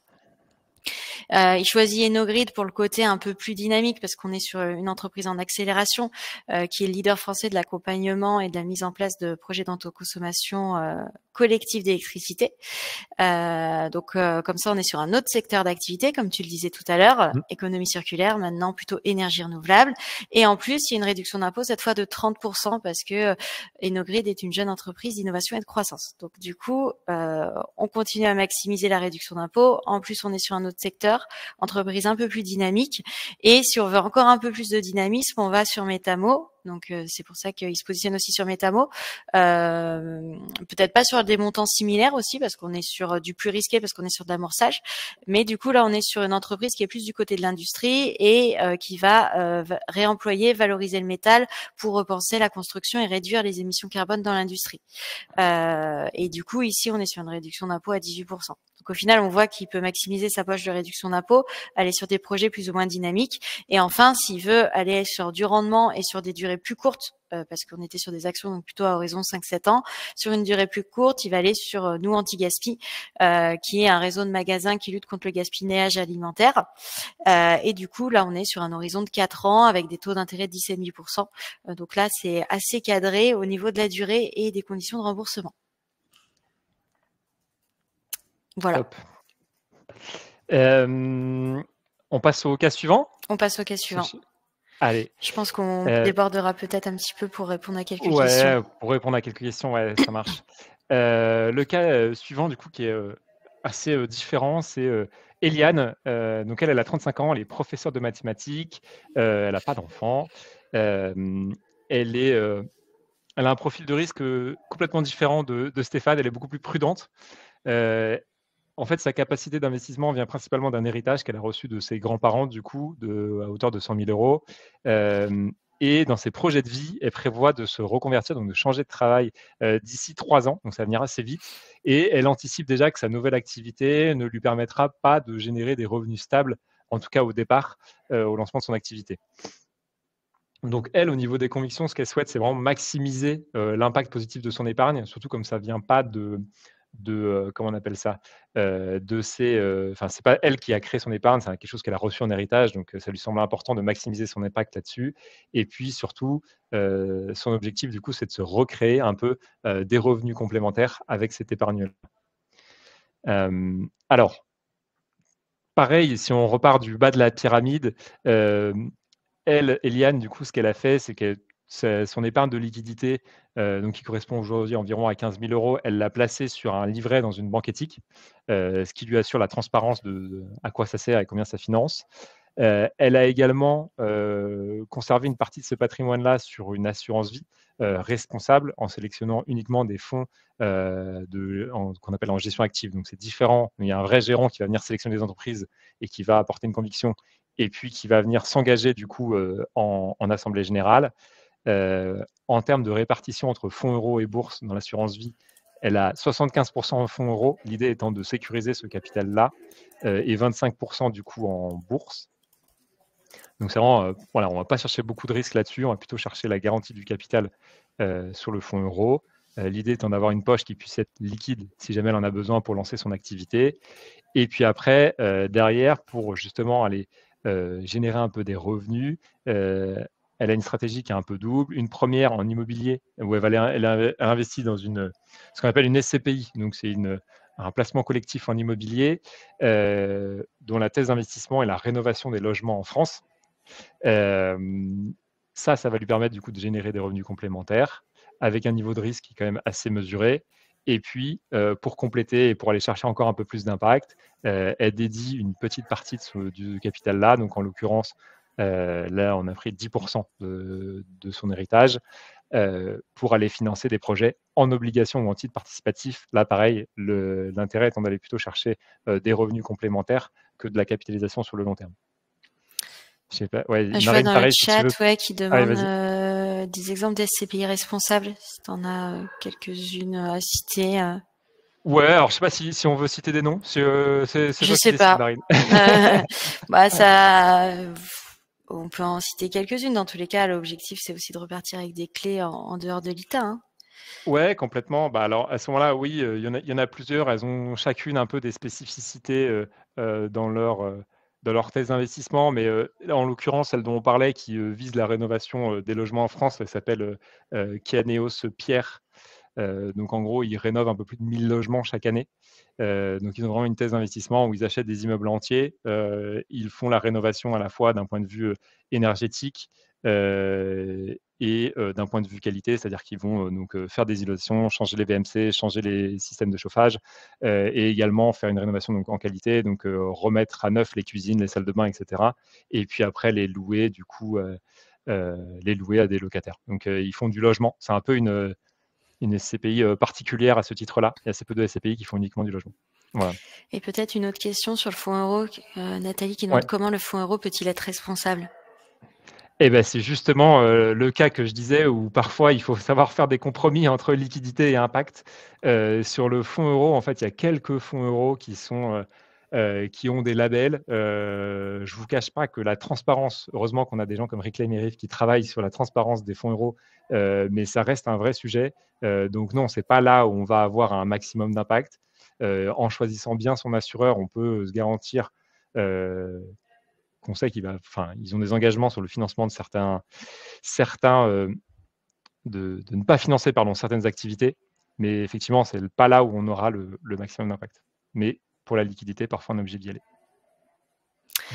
Euh, il choisit Enogrid pour le côté un peu plus dynamique parce qu'on est sur une entreprise en accélération euh, qui est leader français de l'accompagnement et de la mise en place de projets d'autoconsommation euh, collective d'électricité. Euh, donc euh, comme ça, on est sur un autre secteur d'activité, comme tu le disais tout à l'heure, mm. économie circulaire, maintenant plutôt énergie renouvelable. Et en plus, il y a une réduction d'impôts cette fois de 30% parce que Enogrid est une jeune entreprise d'innovation et de croissance. Donc du coup, on continue à maximiser la réduction d'impôts En plus, on est sur un autre secteur entreprise un peu plus dynamique. Et si on veut encore un peu plus de dynamisme, on va sur Metamo donc euh, c'est pour ça qu'il se positionne aussi sur Métamo Euh, Peut-être pas sur des montants similaires aussi, parce qu'on est sur euh, du plus risqué, parce qu'on est sur de l'amorçage. Mais du coup, là, on est sur une entreprise qui est plus du côté de l'industrie et euh, qui va réemployer, valoriser le métal pour repenser la construction et réduire les émissions carbone dans l'industrie. et du coup, ici, on est sur une réduction d'impôt à 18%. Donc au final, on voit qu'il peut maximiser sa poche de réduction d'impôt, aller sur des projets plus ou moins dynamiques. Et enfin, s'il veut aller sur du rendement et sur des durées plus courte, euh, parce qu'on était sur des actions donc plutôt à horizon 5-7 ans, sur une durée plus courte, il va aller sur euh, Nous Anti-Gaspi, euh, qui est un réseau de magasins qui lutte contre le gaspillage alimentaire. et du coup, là, on est sur un horizon de 4 ans avec des taux d'intérêt de 10,5%. donc là, c'est assez cadré au niveau de la durée et des conditions de remboursement. Voilà. on passe au cas suivant On passe au cas suivant. Je pense qu'on euh, débordera peut-être un petit peu pour répondre à quelques ouais, questions. Pour répondre à quelques questions, ouais, ça marche. Euh, le cas euh, suivant, du coup, qui est assez différent, c'est Eliane. donc, elle, elle a 35 ans, elle est professeure de mathématiques, elle n'a pas d'enfant. elle est. elle a un profil de risque complètement différent de, Stéphane. Elle est beaucoup plus prudente en fait, sa capacité d'investissement vient principalement d'un héritage qu'elle a reçu de ses grands-parents, du coup, à hauteur de 100 000 euros. et dans ses projets de vie, elle prévoit de se reconvertir, donc de changer de travail d'ici trois ans. Donc ça va venir assez vite. Et elle anticipe déjà que sa nouvelle activité ne lui permettra pas de générer des revenus stables, en tout cas au départ, au lancement de son activité. Donc elle, au niveau des convictions, ce qu'elle souhaite, c'est vraiment maximiser l'impact positif de son épargne, surtout comme ça ne vient pas de, de comment on appelle ça de ses enfin c'est pas elle qui a créé son épargne c'est quelque chose qu'elle a reçu en héritage donc ça lui semble important de maximiser son impact là-dessus et puis surtout son objectif du coup c'est de se recréer un peu des revenus complémentaires avec cette épargne là alors pareil si on repart du bas de la pyramide elle Eliane du coup ce qu'elle a fait c'est qu'elle son épargne de liquidité, euh, donc qui correspond aujourd'hui environ à 15 000 euros, elle l'a placée sur un livret dans une banque éthique, euh, ce qui lui assure la transparence de, à quoi ça sert et combien ça finance. Euh, elle a également conservé une partie de ce patrimoine-là sur une assurance vie responsable en sélectionnant uniquement des fonds qu'on appelle en gestion active. Donc c'est différent. Il y a un vrai gérant qui va venir sélectionner des entreprises et qui va apporter une conviction et puis qui va venir s'engager du coup en, assemblée générale. Euh, en termes de répartition entre fonds euros et bourse dans l'assurance vie, elle a 75% en fonds euros, l'idée étant de sécuriser ce capital-là, euh, et 25% du coup en bourse. Donc c'est vraiment, euh, voilà, on ne va pas chercher beaucoup de risques là-dessus, on va plutôt chercher la garantie du capital sur le fonds euro. l'idée étant d'avoir une poche qui puisse être liquide si jamais elle en a besoin pour lancer son activité. Et puis après, derrière, pour justement aller générer un peu des revenus, elle a une stratégie qui est un peu double. Une première en immobilier, où elle, investit dans ce qu'on appelle une SCPI. Donc, c'est un placement collectif en immobilier euh, dont la thèse d'investissement est la rénovation des logements en France. Euh, ça, ça va lui permettre du coup de générer des revenus complémentaires avec un niveau de risque qui est quand même assez mesuré. Et puis, euh, pour compléter et pour aller chercher encore un peu plus d'impact, elle dédie une petite partie de ce, du capital-là. Donc, en l'occurrence, euh, là, on a pris 10% de, son héritage euh, pour aller financer des projets en obligation ou en titre participatif. Là, pareil, l'intérêt étant d'aller plutôt chercher euh, des revenus complémentaires que de la capitalisation sur le long terme. Je, sais pas, ouais, ah, vois dans chat qui demande des exemples des responsables, si tu en as quelques-unes à citer. Ouais, alors je sais pas si, on veut citer des noms. Si, euh, je sais pas. bah, ça, on peut en citer quelques-unes. Dans tous les cas, l'objectif, c'est aussi de repartir avec des clés en, dehors de l'ITA. Hein. Oui, complètement. Bah alors à ce moment-là, oui, euh, il y, en a, plusieurs. Elles ont chacune un peu des spécificités euh, euh, dans leur thèse d'investissement, mais en l'occurrence, celle dont on parlait, qui vise la rénovation des logements en France, elle s'appelle Kianeos Pierre euh, donc en gros, ils rénovent un peu plus de 1000 logements chaque année. Euh, donc ils ont vraiment une thèse d'investissement où ils achètent des immeubles entiers, euh, ils font la rénovation à la fois d'un point de vue énergétique et d'un point de vue qualité, c'est-à-dire qu'ils vont donc faire des isolations, changer les VMC, changer les systèmes de chauffage et également faire une rénovation donc, en qualité, donc remettre à neuf les cuisines, les salles de bain, etc. Et puis après les louer du coup. les louer à des locataires. Donc ils font du logement. C'est un peu une, une SCPI euh, particulière à ce titre-là. Il y a assez peu de SCPI qui font uniquement du logement. Et peut-être une autre question sur le fonds euro, euh, Nathalie, qui demande comment le fonds euro peut-il être responsable eh ben, c'est justement euh, le cas que je disais où parfois il faut savoir faire des compromis entre liquidité et impact. sur le fonds euro, en fait, il y a quelques fonds euros qui sont qui ont des labels. je ne vous cache pas que la transparence, heureusement qu'on a des gens comme Rick et qui travaillent sur la transparence des fonds euros euh, mais ça reste un vrai sujet. Euh, donc non, c'est pas là où on va avoir un maximum d'impact. Euh, en choisissant bien son assureur, on peut se garantir qu'on sait qu'ils enfin, ont des engagements sur le financement de certains, certains de, ne pas financer pardon, certaines activités, mais effectivement, c'est pas là où on aura le, le maximum d'impact. Mais pour la liquidité, parfois, on est obligé d'y aller.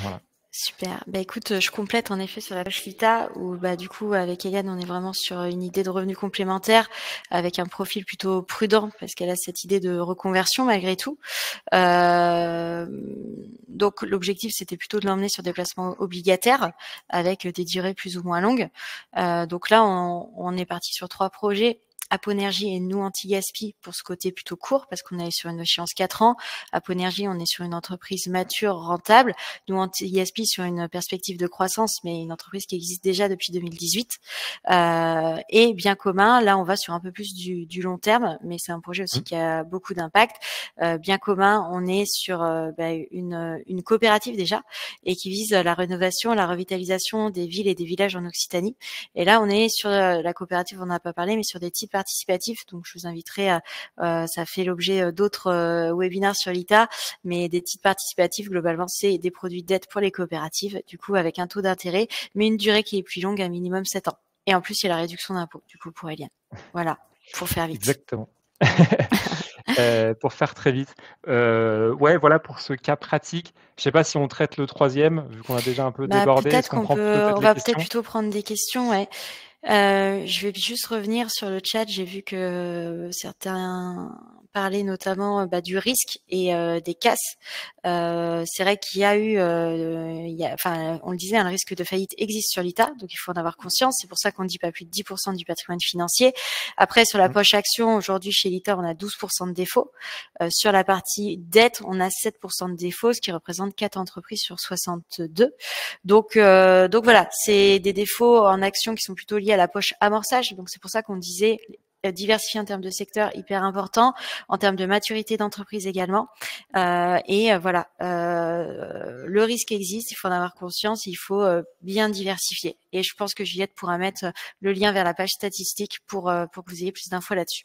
Voilà. Super. Bah, écoute, euh, je complète en effet sur la page Vita où bah du coup avec Eliane, on est vraiment sur une idée de revenu complémentaire avec un profil plutôt prudent parce qu'elle a cette idée de reconversion malgré tout. Euh, donc l'objectif c'était plutôt de l'emmener sur des placements obligataires avec des durées plus ou moins longues. Euh, donc là on, on est parti sur trois projets Aponergie et nous anti-gaspi pour ce côté plutôt court parce qu'on est sur une échéance 4 ans. Aponergie, on est sur une entreprise mature, rentable. Nous anti-gaspi sur une perspective de croissance, mais une entreprise qui existe déjà depuis 2018. Euh, et bien commun, là on va sur un peu plus du, du long terme, mais c'est un projet aussi mmh. qui a beaucoup d'impact. Euh, bien commun, on est sur euh, bah, une, une coopérative déjà et qui vise la rénovation, la revitalisation des villes et des villages en Occitanie. Et là on est sur euh, la coopérative, on n'a pas parlé, mais sur des types donc, je vous inviterai à, euh, ça fait l'objet euh, d'autres euh, webinars webinaires sur l'ITA, mais des titres participatifs, globalement, c'est des produits dette pour les coopératives, du coup, avec un taux d'intérêt, mais une durée qui est plus longue, un minimum 7 ans. Et en plus, il y a la réduction d'impôts, du coup, pour Eliane. Voilà, pour faire vite. Exactement. pour faire très vite. ouais, voilà pour ce cas pratique. Je ne sais pas si on traite le troisième, vu qu'on a déjà un peu bah, débordé. on, on va peut-être plutôt prendre des questions. Ouais. Euh, je vais juste revenir sur le chat. J'ai vu que euh, certains parler notamment bah, du risque et des casses. c'est vrai qu'il y a eu, enfin, on le disait, un risque de faillite existe sur l'ITA, donc il faut en avoir conscience. C'est pour ça qu'on ne dit pas plus de 10% du patrimoine financier. Après, sur la mmh. poche action, aujourd'hui chez l'ITA, on a 12% de défauts. sur la partie dette, on a 7% de défauts, ce qui représente 4 entreprises sur 62. Donc, donc voilà, c'est des défauts en action qui sont plutôt liés à la poche amorçage. Donc c'est pour ça qu'on disait euh, diversifié en termes de secteur, hyper important, en termes de maturité d'entreprise également. Euh, et euh, voilà, le risque existe, il faut en avoir conscience, il faut bien diversifier. Et je pense que Juliette pourra mettre le lien vers la page statistique pour, pour que vous ayez plus d'infos là-dessus.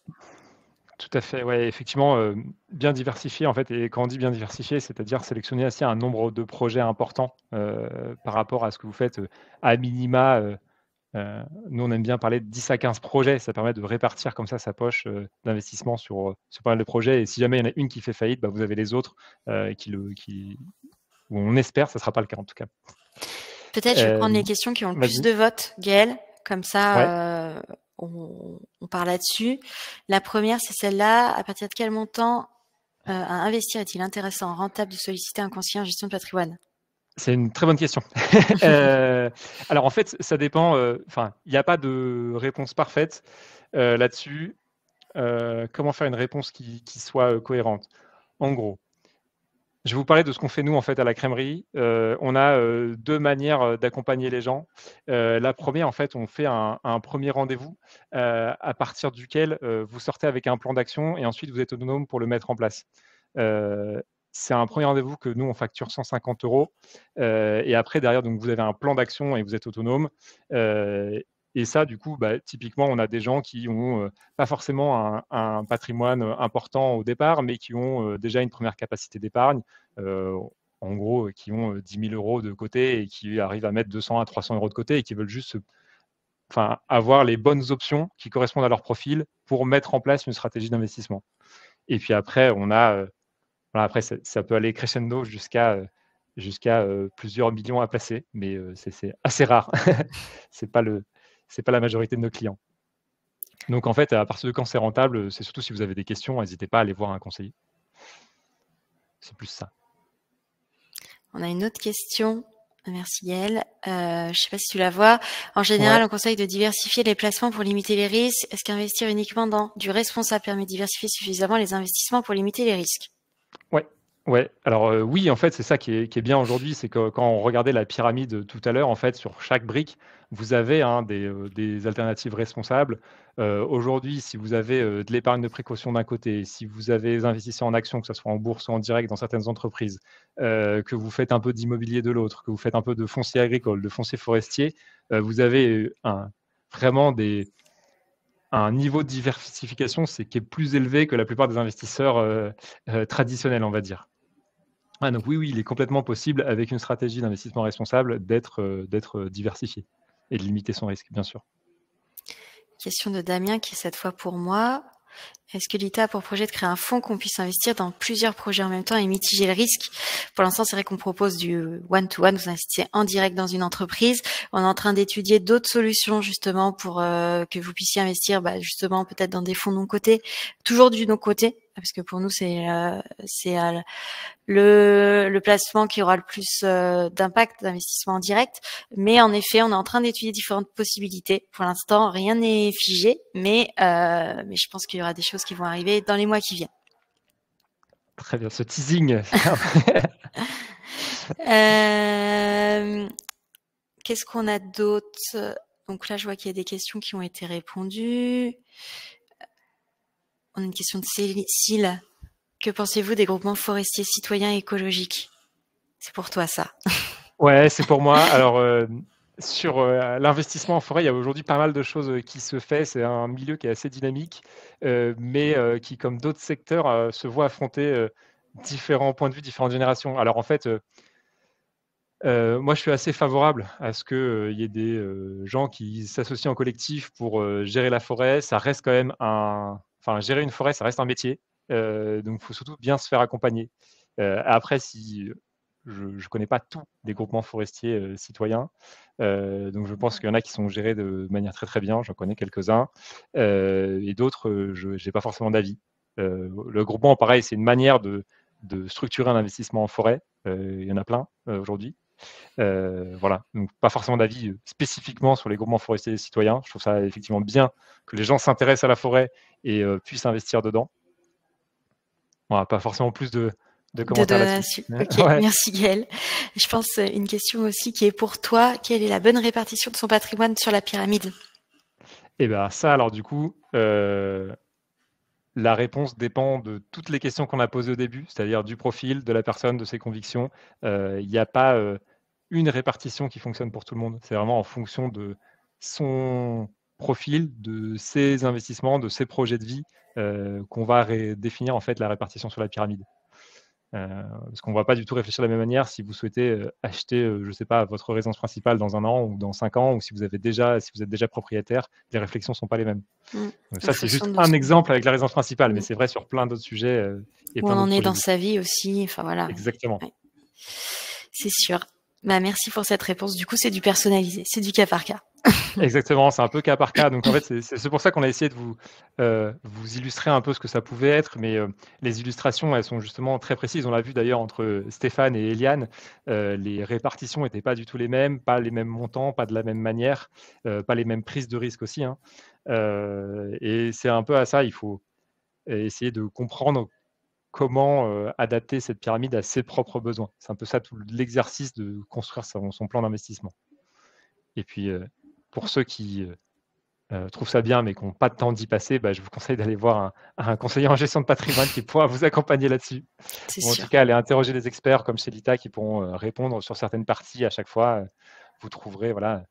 Tout à fait, ouais, effectivement, bien diversifié en fait. Et quand on dit bien diversifié, c'est-à-dire sélectionner assez un nombre de projets importants par rapport à ce que vous faites à minima euh, nous, on aime bien parler de 10 à 15 projets. Ça permet de répartir comme ça sa poche euh, d'investissement sur, euh, sur pas mal de projets. Et si jamais il y en a une qui fait faillite, bah, vous avez les autres qui le, qui... Où on espère, ça ne sera pas le cas en tout cas. Peut-être je vais prendre les questions qui ont le plus de votes, Gaël. Comme ça, on, on parle là-dessus. La première, c'est celle-là. À partir de quel montant à investir est-il intéressant, rentable de solliciter un conseiller en gestion de patrimoine c'est une très bonne question. Euh, alors en fait, ça dépend. Euh, enfin, il n'y a pas de réponse parfaite euh, là-dessus. comment faire une réponse qui, soit cohérente En gros, je vais vous parler de ce qu'on fait nous en fait à la crèmerie. on a deux manières d'accompagner les gens. la première, en fait, on fait un, premier rendez-vous à partir duquel vous sortez avec un plan d'action et ensuite vous êtes autonome pour le mettre en place. C'est un premier rendez-vous que nous, on facture 150 euros. et après, derrière, donc, vous avez un plan d'action et vous êtes autonome. et ça, du coup, bah, typiquement, on a des gens qui ont pas forcément un, patrimoine important au départ, mais qui ont déjà une première capacité d'épargne en gros, qui ont 10 000 euros de côté et qui arrivent à mettre 200 à 300 euros de côté et qui veulent juste enfin, avoir les bonnes options qui correspondent à leur profil pour mettre en place une stratégie d'investissement. Et puis après, on a après, ça, peut aller crescendo jusqu'à euh, euh, plusieurs millions à placer, mais euh, c'est assez rare. c'est pas pas la majorité de nos clients. Donc en fait, à partir de quand c'est rentable, c'est surtout si vous avez des questions, n'hésitez pas à aller voir un conseiller. C'est plus ça. On a une autre question. Merci Yael. je ne sais pas si tu la vois. En général, on conseille de diversifier les placements pour limiter les risques. Est-ce qu'investir uniquement dans du responsable permet de diversifier suffisamment les investissements pour limiter les risques Ouais, alors euh, oui, en fait, c'est ça qui est, bien aujourd'hui, c'est que quand on regardait la pyramide tout à l'heure, en fait, sur chaque brique, vous avez hein, euh, des, alternatives responsables. Euh, aujourd'hui, si vous avez de l'épargne de précaution d'un côté, si vous avez investi en actions, que ce soit en bourse ou en direct dans certaines entreprises, que vous faites un peu d'immobilier de l'autre, que vous faites un peu de foncier agricole, de foncier forestier, vous avez un, vraiment des, un niveau de diversification qui est plus élevé que la plupart des investisseurs traditionnels, on va dire. Ah, oui, oui, il est complètement possible avec une stratégie d'investissement responsable d'être euh, euh, diversifié et de limiter son risque, bien sûr. Question de Damien qui est cette fois pour moi. Est-ce que l'ITA a pour projet de créer un fonds qu'on puisse investir dans plusieurs projets en même temps et mitiger le risque Pour l'instant, c'est vrai qu'on propose du one-to-one, vous investissez en direct dans une entreprise. On est en train d'étudier d'autres solutions justement pour euh, que vous puissiez investir bah, justement peut-être dans des fonds non cotés, toujours du non coté, parce que pour nous c'est euh, euh, le, placement qui aura le plus euh, d'impact d'investissement en direct. Mais en effet, on est en train d'étudier différentes possibilités. Pour l'instant, rien n'est figé, mais mais je pense qu'il y aura des choses qui vont arriver dans les mois qui viennent. Très bien, ce teasing. Qu'est-ce qu'on a d'autre Donc là, je vois qu'il y a des questions qui ont été répondues. On a une question de Cécile. Que pensez-vous des groupements forestiers citoyens écologiques C'est pour toi ça. ouais, c'est pour moi. Alors, euh, sur euh, l'investissement en forêt, il y a aujourd'hui pas mal de choses euh, qui se font. C'est un milieu qui est assez dynamique, mais qui, comme d'autres secteurs, se voit affronter différents points de vue, différentes générations. Alors, en fait, moi, je suis assez favorable à ce qu'il y ait des gens qui s'associent en collectif pour gérer la forêt. Ça reste quand même un, gérer une forêt, ça reste un métier. Euh, donc, il faut surtout bien se faire accompagner. Euh, après, si je ne connais pas tous les groupements forestiers euh, citoyens, donc je mmh pense qu'il y en a qui sont gérés de manière très très bien, j'en connais quelques-uns, et d'autres, je n'ai pas forcément d'avis. le groupement, pareil, c'est une manière de structurer un investissement en forêt, il y en a plein aujourd'hui, euh, voilà, donc pas forcément d'avis euh, spécifiquement sur les groupements forestiers citoyens. Je trouve ça effectivement bien que les gens s'intéressent à la forêt et euh, puissent investir dedans. Voilà, pas forcément plus de, commentaires. Merci Gaël. Je pense une question aussi qui est pour toi. Quelle est la bonne répartition de son patrimoine sur la pyramide Eh bien ça, alors du coup, la réponse dépend de toutes les questions qu'on a posées au début, c'est-à-dire du profil, de la personne, de ses convictions. Euh, il n'y a pas euh, une répartition qui fonctionne pour tout le monde. C'est vraiment en fonction de son profil, de ses investissements, de ses projets de vie euh, qu'on va définir en fait la répartition sur la pyramide. Euh, parce qu'on ne va pas du tout réfléchir de la même manière si vous souhaitez euh, acheter, euh, je ne sais pas, votre résidence principale dans un an ou dans cinq ans, ou si vous avez déjà, si vous êtes déjà propriétaire, les réflexions ne sont pas les mêmes. Mm. ça, c'est juste un exemple avec la résidence principale, mais mm. c'est vrai sur plein d'autres sujets. Et on en est dans sa vie aussi. Enfin voilà. Exactement. C'est sûr. Bah, merci pour cette réponse. Du coup, c'est du personnalisé, c'est du cas par cas. Exactement, c'est un peu cas par cas. Donc en fait, c'est pour ça qu'on a essayé de vous, euh, vous illustrer un peu ce que ça pouvait être. Mais euh, les illustrations, elles sont justement très précises. On l'a vu d'ailleurs entre Stéphane et Eliane, euh, les répartitions n'étaient pas du tout les mêmes, pas les mêmes montants, pas de la même manière, pas les mêmes prises de risque aussi. Hein. et c'est un peu à ça, il faut essayer de comprendre comment adapter cette pyramide à ses propres besoins. C'est un peu ça tout l'exercice de construire son, plan d'investissement. Et puis, pour ceux qui euh, euh, trouvent ça bien mais qui n'ont pas de temps d'y passer, bah, je vous conseille d'aller voir un, conseiller en gestion de patrimoine qui pourra vous accompagner là-dessus. en tout cas, allez interroger des experts comme chez l'ITA qui pourront euh, répondre sur certaines parties à chaque fois. Vous trouverez, voilà,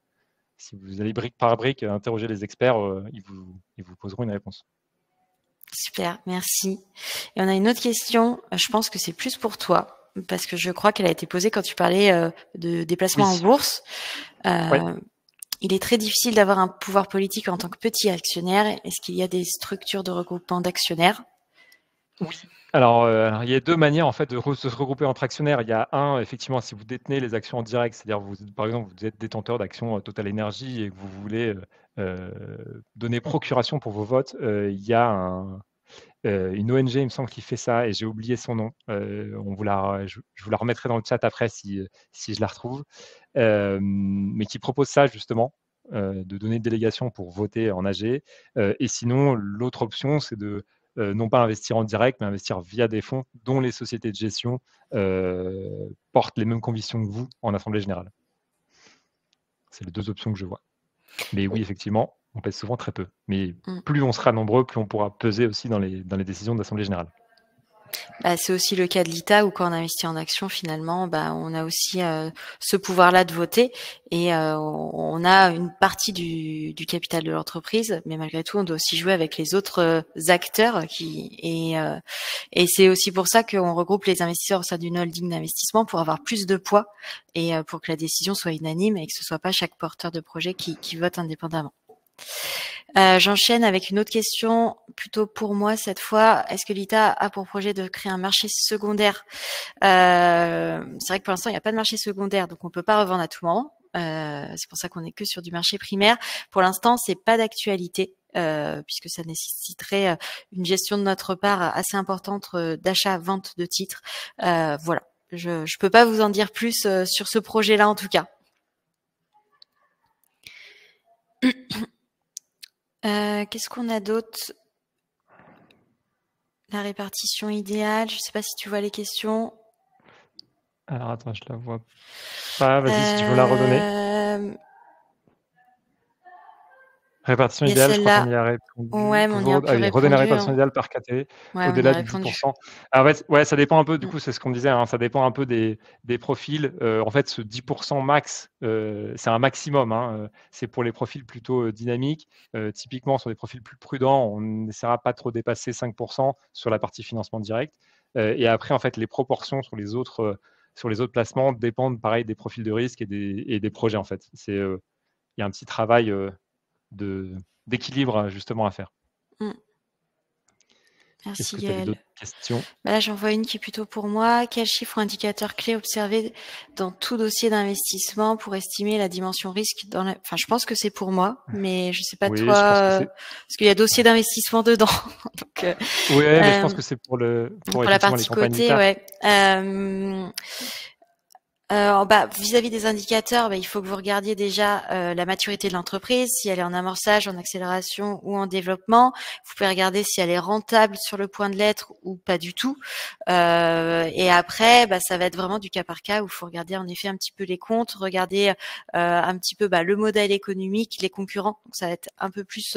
si vous allez brique par brique interroger les experts, ils vous, poseront une réponse. Super, merci. Et on a une autre question, je pense que c'est plus pour toi, parce que je crois qu'elle a été posée quand tu parlais de déplacement en bourse. Euh, il est très difficile d'avoir un pouvoir politique en tant que petit actionnaire. Est-ce qu'il y a des structures de regroupement d'actionnaires Oui. Euh, alors, il y a deux manières en fait de, se regrouper entre actionnaires. Il y a un, effectivement, si vous détenez les actions en direct, c'est-à-dire vous, par exemple, vous êtes détenteur d'actions euh, Total Energy et que vous voulez euh, donner procuration pour vos votes, il y a un, euh, une ONG, il me semble, qui fait ça et j'ai oublié son nom. Euh, on vous la, je, vous la remettrai dans le chat après si, si je la retrouve, mais qui propose ça justement. Euh, de donner une délégation pour voter en AG. et sinon, l'autre option, c'est de non pas investir en direct, mais investir via des fonds dont les sociétés de gestion portent les mêmes convictions que vous en Assemblée générale. C'est les deux options que je vois. Mais oui, effectivement, on pèse souvent très peu. Mais mmh. plus on sera nombreux, plus on pourra peser aussi dans les, dans les décisions de l'Assemblée générale. Bah, c'est aussi le cas de l'ITA où quand on investit en action, finalement, bah, on a aussi euh, ce pouvoir-là de voter et euh, on a une partie du, capital de l'entreprise, mais malgré tout, on doit aussi jouer avec les autres euh, acteurs qui et, c'est aussi pour ça qu'on regroupe les investisseurs au sein d'une holding d'investissement pour avoir plus de poids et pour que la décision soit unanime et que ce ne soit pas chaque porteur de projet qui vote indépendamment. Euh, j'enchaîne avec une autre question, plutôt pour moi cette fois. Est-ce que l'ITA a pour projet de créer un marché secondaire euh, C'est vrai que pour l'instant, il n'y a pas de marché secondaire, donc on ne peut pas revendre à tout le Euh, c'est pour ça qu'on n'est que sur du marché primaire. Pour l'instant, c'est pas d'actualité. Euh, puisque ça nécessiterait une gestion de notre part assez importante d'achat-vente de titres. voilà, je ne peux pas vous en dire plus sur ce projet-là en tout cas. Euh, qu'est-ce qu'on a d'autre La répartition idéale, je ne sais pas si tu vois les questions. Alors attends, je la vois pas. Vas-y, si tu veux la redonner. Euh, Répartition idéale, je crois qu'on y a répondu. Ouais, mais on y a ah, la répartition hein. idéale par KT e, au-delà du 10%. Ah, ouais, ça dépend un peu, du mm. coup, c'est ce qu'on disait, hein, ça dépend un peu des, des profils. Euh, en fait, ce 10% max, euh, c'est un maximum. Hein, euh, c'est pour les profils plutôt dynamiques. typiquement, sur des profils plus prudents, on n'essaiera pas trop dépasser 5% sur la partie financement direct. et après, en fait, les proportions sur les autres, sur les autres placements dépendent, pareil, des profils de risque et des, et des projets, en fait. Il y a un petit travail d'équilibre euh, justement à faire. Mmh. Merci Gaël. Bah là, j'en vois une qui est plutôt pour moi. Quel chiffre ou indicateur clé observer dans tout dossier d'investissement pour estimer la dimension risque dans la... Enfin, je pense que c'est pour moi, mmh. mais je sais pas toi, parce qu'il y a dossier d'investissement dedans. Euh, oui, mais je pense euh, que c'est pour le pour, la partie côté, euh, vis-à-vis des indicateurs, bah, il faut que vous regardiez déjà euh, la maturité de l'entreprise, si elle est en amorçage, en accélération ou en développement. Vous pouvez regarder si elle est rentable sur le point de l'être ou pas du tout. Euh, et après, bah, ça va être vraiment du cas par cas où il faut regarder en effet un petit peu les comptes, regarder euh, un petit peu bah, le modèle économique, les concurrents. Donc ça va être un peu plus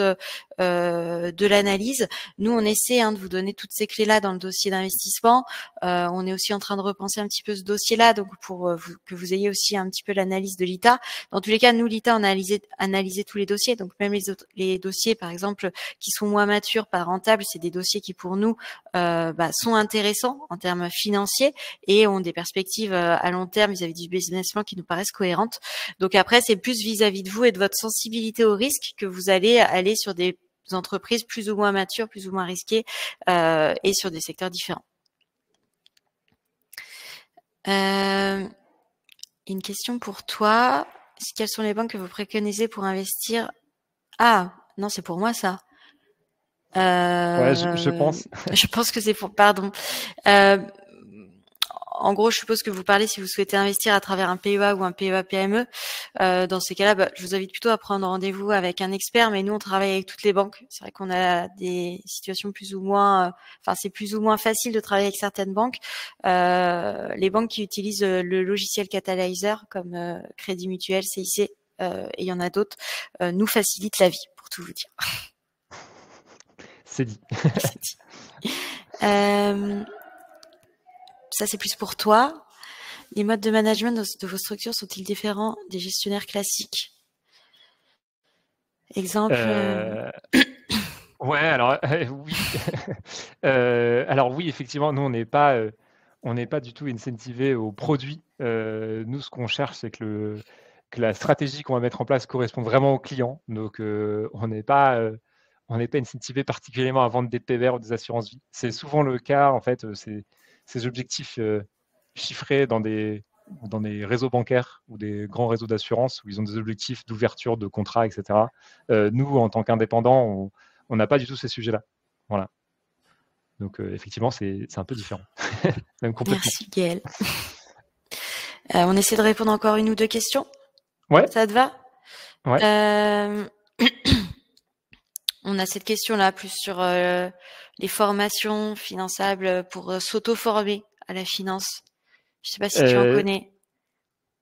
de l'analyse. Nous, on essaie hein, de vous donner toutes ces clés-là dans le dossier d'investissement. on est aussi en train de repenser un petit peu ce dossier-là, donc pour que vous ayez aussi un petit peu l'analyse de l'ITA. Dans tous les cas, nous, l'ITA, on a analysé, tous les dossiers. Donc, même les, les dossiers, par exemple, qui sont moins matures, pas rentables, c'est des dossiers qui, pour nous, euh, bah, sont intéressants en termes financiers et ont des perspectives euh, à long terme vis-à-vis du business plan qui nous paraissent cohérentes. Donc, après, c'est plus vis-à-vis de vous et de votre sensibilité au risque que vous allez aller sur des entreprises plus ou moins matures, plus ou moins risquées euh, et sur des secteurs différents. Euh, une question pour toi. Quelles sont les banques que vous préconisez pour investir Ah, non, c'est pour moi ça. Euh, ouais, je, pense. Euh, je pense que c'est pour. Pardon. Euh, en gros, je suppose que vous parlez si vous souhaitez investir à travers un PEA ou un PEA PME. Euh, dans ces cas-là, bah, je vous invite plutôt à prendre rendez-vous avec un expert. Mais nous, on travaille avec toutes les banques. C'est vrai qu'on a des situations plus ou moins, euh, enfin, c'est plus ou moins facile de travailler avec certaines banques. Euh, les banques qui utilisent le logiciel Catalyzer comme Crédit Mutuel, CIC, et il y en a d'autres, nous facilitent la vie, pour tout vous dire. C'est dit. dit ça c'est plus pour toi. Les modes de management de vos structures sont-ils différents des gestionnaires classiques Exemple. Euh, euh, ouais, alors euh, oui. alors oui, effectivement, nous on n'est pas, on n'est pas du tout incentivé aux produits. nous, ce qu'on cherche, c'est que le la stratégie qu'on va mettre en place correspond vraiment au client. Donc, on n'est pas on n'est pas incentivé particulièrement à vendre des PVR ou des assurances vie. C'est souvent le cas, en fait, c'est ces objectifs euh, chiffrés dans des, dans des réseaux bancaires ou des grands réseaux d'assurance où ils ont des objectifs d'ouverture de contrats, etc. Euh, nous, en tant qu'indépendants, on n'a pas du tout ces sujets-là. Voilà. Donc, euh, effectivement, c'est un peu différent. Merci, Gaël. on essaie de répondre encore une ou deux questions. Ouais. Ça te va Ouais. on a cette question-là, plus sur les formations finançables pour euh, s'auto-former à la finance. Je ne sais pas si tu en euh, connais.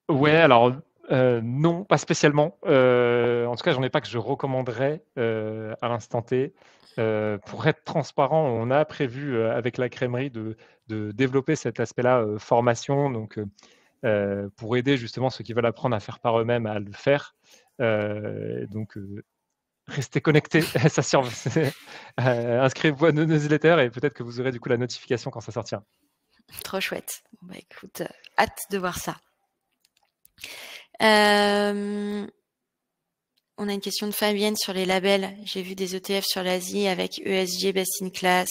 Ouais, alors euh, non, pas spécialement. en tout cas, j'en ai pas que je recommanderais à l'instant T. pour être transparent, on a prévu avec la crèmerie de, développer cet aspect-là, formation, donc pour aider justement ceux qui veulent apprendre à faire par eux-mêmes à le faire. donc restez connectés, ça surveille. Euh, inscrivez-vous à nos newsletters et peut-être que vous aurez du coup la notification quand ça sortira. Trop chouette. Bah, écoute, euh, hâte de voir ça. Euh, on a une question de Fabienne sur les labels. J'ai vu des ETF sur l'Asie avec ESG, Best in Class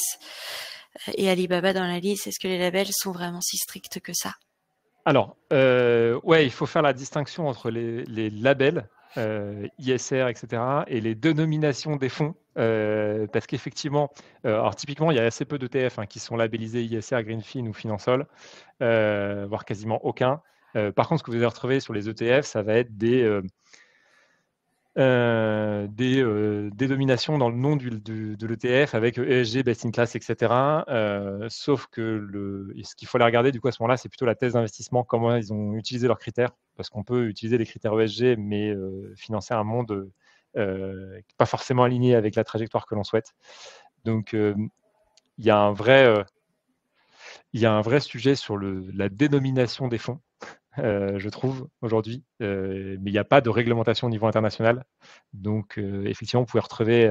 et Alibaba dans la liste. Est-ce que les labels sont vraiment si stricts que ça Alors, ouais, il faut faire la distinction entre les labels euh, ISR, etc., et les dénominations des fonds. Euh, parce qu'effectivement, euh, alors typiquement, il y a assez peu d'ETF hein, qui sont labellisés ISR, Greenfin ou Finansol, voire quasiment aucun. par contre, ce que vous allez retrouver sur les ETF, ça va être des euh, des euh, dénominations dans le nom de l'ETF avec ESG, best in class, etc. Euh, sauf que ce qu'il faut aller regarder, du coup, à ce moment-là, c'est plutôt la thèse d'investissement, comment ils ont utilisé leurs critères, parce qu'on peut utiliser les critères ESG, mais financer un monde pas forcément aligné avec la trajectoire que l'on souhaite. Donc, il y a un vrai. il y a un vrai sujet sur le, la dénomination des fonds euh, je trouve, aujourd'hui. Euh, mais il n'y a pas de réglementation au niveau international. Donc, euh, effectivement, vous pouvez retrouver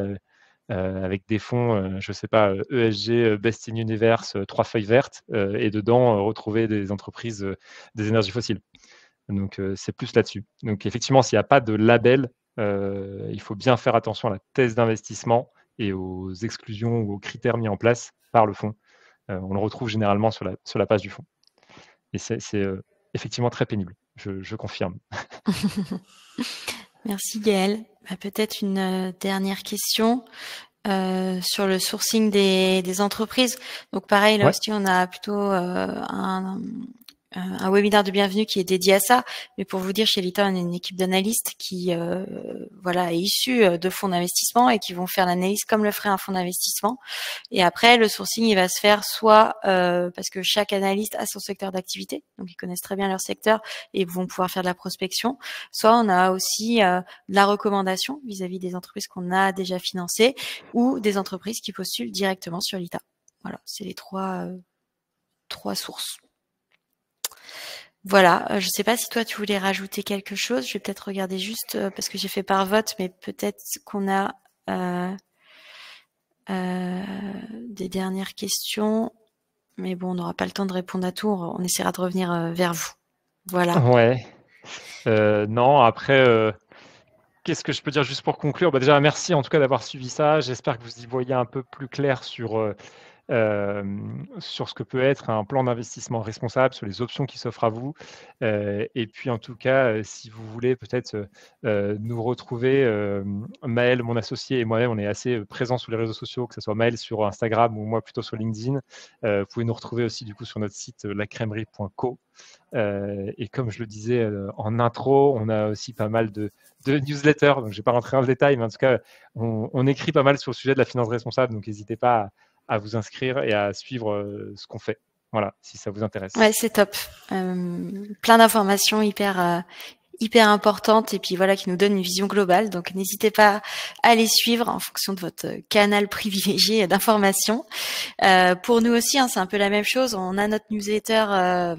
avec des fonds, je ne sais pas, ESG, e Best in Universe, trois feuilles vertes, et dedans, retrouver des entreprises des énergies fossiles. Donc, c'est plus là-dessus. Donc, effectivement, s'il n'y a pas de label, il faut bien faire attention à la thèse d'investissement et aux exclusions ou aux critères mis en place par le fonds. on le retrouve généralement sur la, sur la page du fonds. Et c'est effectivement très pénible. Je, confirme. Merci Gaël. Bah, peut-être une euh, dernière question. Euh, sur le sourcing des, entreprises. Donc pareil, là aussi, on a plutôt euh, un, un webinaire de bienvenue qui est dédié à ça. Mais pour vous dire, chez Lita, on a une équipe d'analystes qui euh, voilà, est issue euh, de fonds d'investissement et qui vont faire l'analyse comme le ferait un fonds d'investissement. Et après, le sourcing, il va se faire soit euh, parce que chaque analyste a son secteur d'activité, donc ils connaissent très bien leur secteur et vont pouvoir faire de la prospection, soit on a aussi de la recommandation vis-à-vis des entreprises qu'on a déjà financées ou des entreprises qui postulent directement sur Lita. Voilà, c'est les trois, trois sources. Voilà, euh, je ne sais pas si toi tu voulais rajouter quelque chose. Je vais peut-être regarder juste euh, parce que j'ai fait par vote, mais peut-être qu'on a euh, des dernières questions. Mais bon, on n'aura pas le temps de répondre à tout. On essaiera de revenir vers vous. Voilà. Ouais. non, après, qu'est-ce que je peux dire juste pour conclure bah, Déjà, merci en tout cas d'avoir suivi ça. J'espère que vous y voyez un peu plus clair sur sur ce que peut être un plan d'investissement responsable, sur les options qui s'offrent à vous. et puis en tout cas, si vous voulez peut-être nous retrouver, Maël, mon associé et moi-même, on est assez présents sur les réseaux sociaux, que ce soit Maël sur Instagram ou moi plutôt sur LinkedIn. vous pouvez nous retrouver aussi du coup sur notre site lacrèmerie.co. et comme je le disais en intro, on a aussi pas mal de, newsletters. Donc, je ne vais pas rentrer dans le détail, mais en tout cas, on, on, écrit pas mal sur le sujet de la finance responsable. Donc, n'hésitez pas à à vous inscrire et à suivre euh, ce qu'on fait. Voilà, si ça vous intéresse. Ouais, c'est top. Euh, plein d'informations hyper, euh, hyper importante et puis voilà qui nous donne une vision globale. Donc n'hésitez pas à les suivre en fonction de votre euh, canal privilégié d'information. Euh, pour nous aussi, hein, c'est un peu la même chose. On a notre newsletter euh,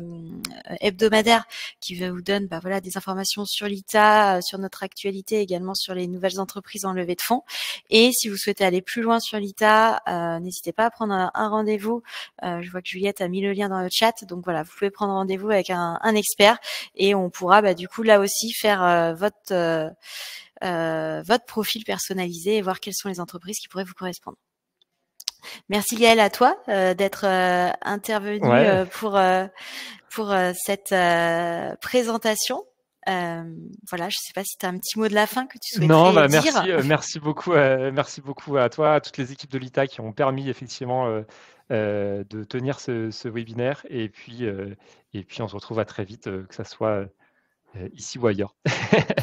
hebdomadaire qui vous donne bah, voilà des informations sur l'ITA, sur notre actualité, également sur les nouvelles entreprises en levée de fonds. Et si vous souhaitez aller plus loin sur l'ITA, n'hésitez pas à prendre un, rendez-vous. je vois que Juliette a mis le lien dans le chat, donc voilà, vous pouvez prendre rendez-vous avec un, un expert et on pourra bah, du coup là aussi faire euh, votre euh, euh, votre profil personnalisé et voir quelles sont les entreprises qui pourraient vous correspondre. Merci Gaël à toi d'être intervenu pour pour cette présentation. voilà, je ne sais pas si tu as un petit mot de la fin que tu souhaites bah, dire. Merci, merci beaucoup, merci beaucoup à toi, à toutes les équipes de l'ITA qui ont permis effectivement de tenir ce, ce, webinaire. Et puis, et puis on se retrouve à très vite, que ça soit euh, ici ou ailleurs.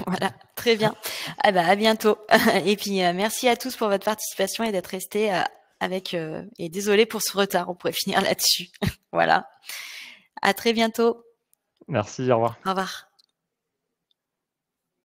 voilà, très bien. Ah bah, à bientôt. Et puis, euh, merci à tous pour votre participation et d'être restés euh, avec. et désolé pour ce retard, on pourrait finir là-dessus. voilà. À très bientôt. Merci, au revoir. Au revoir.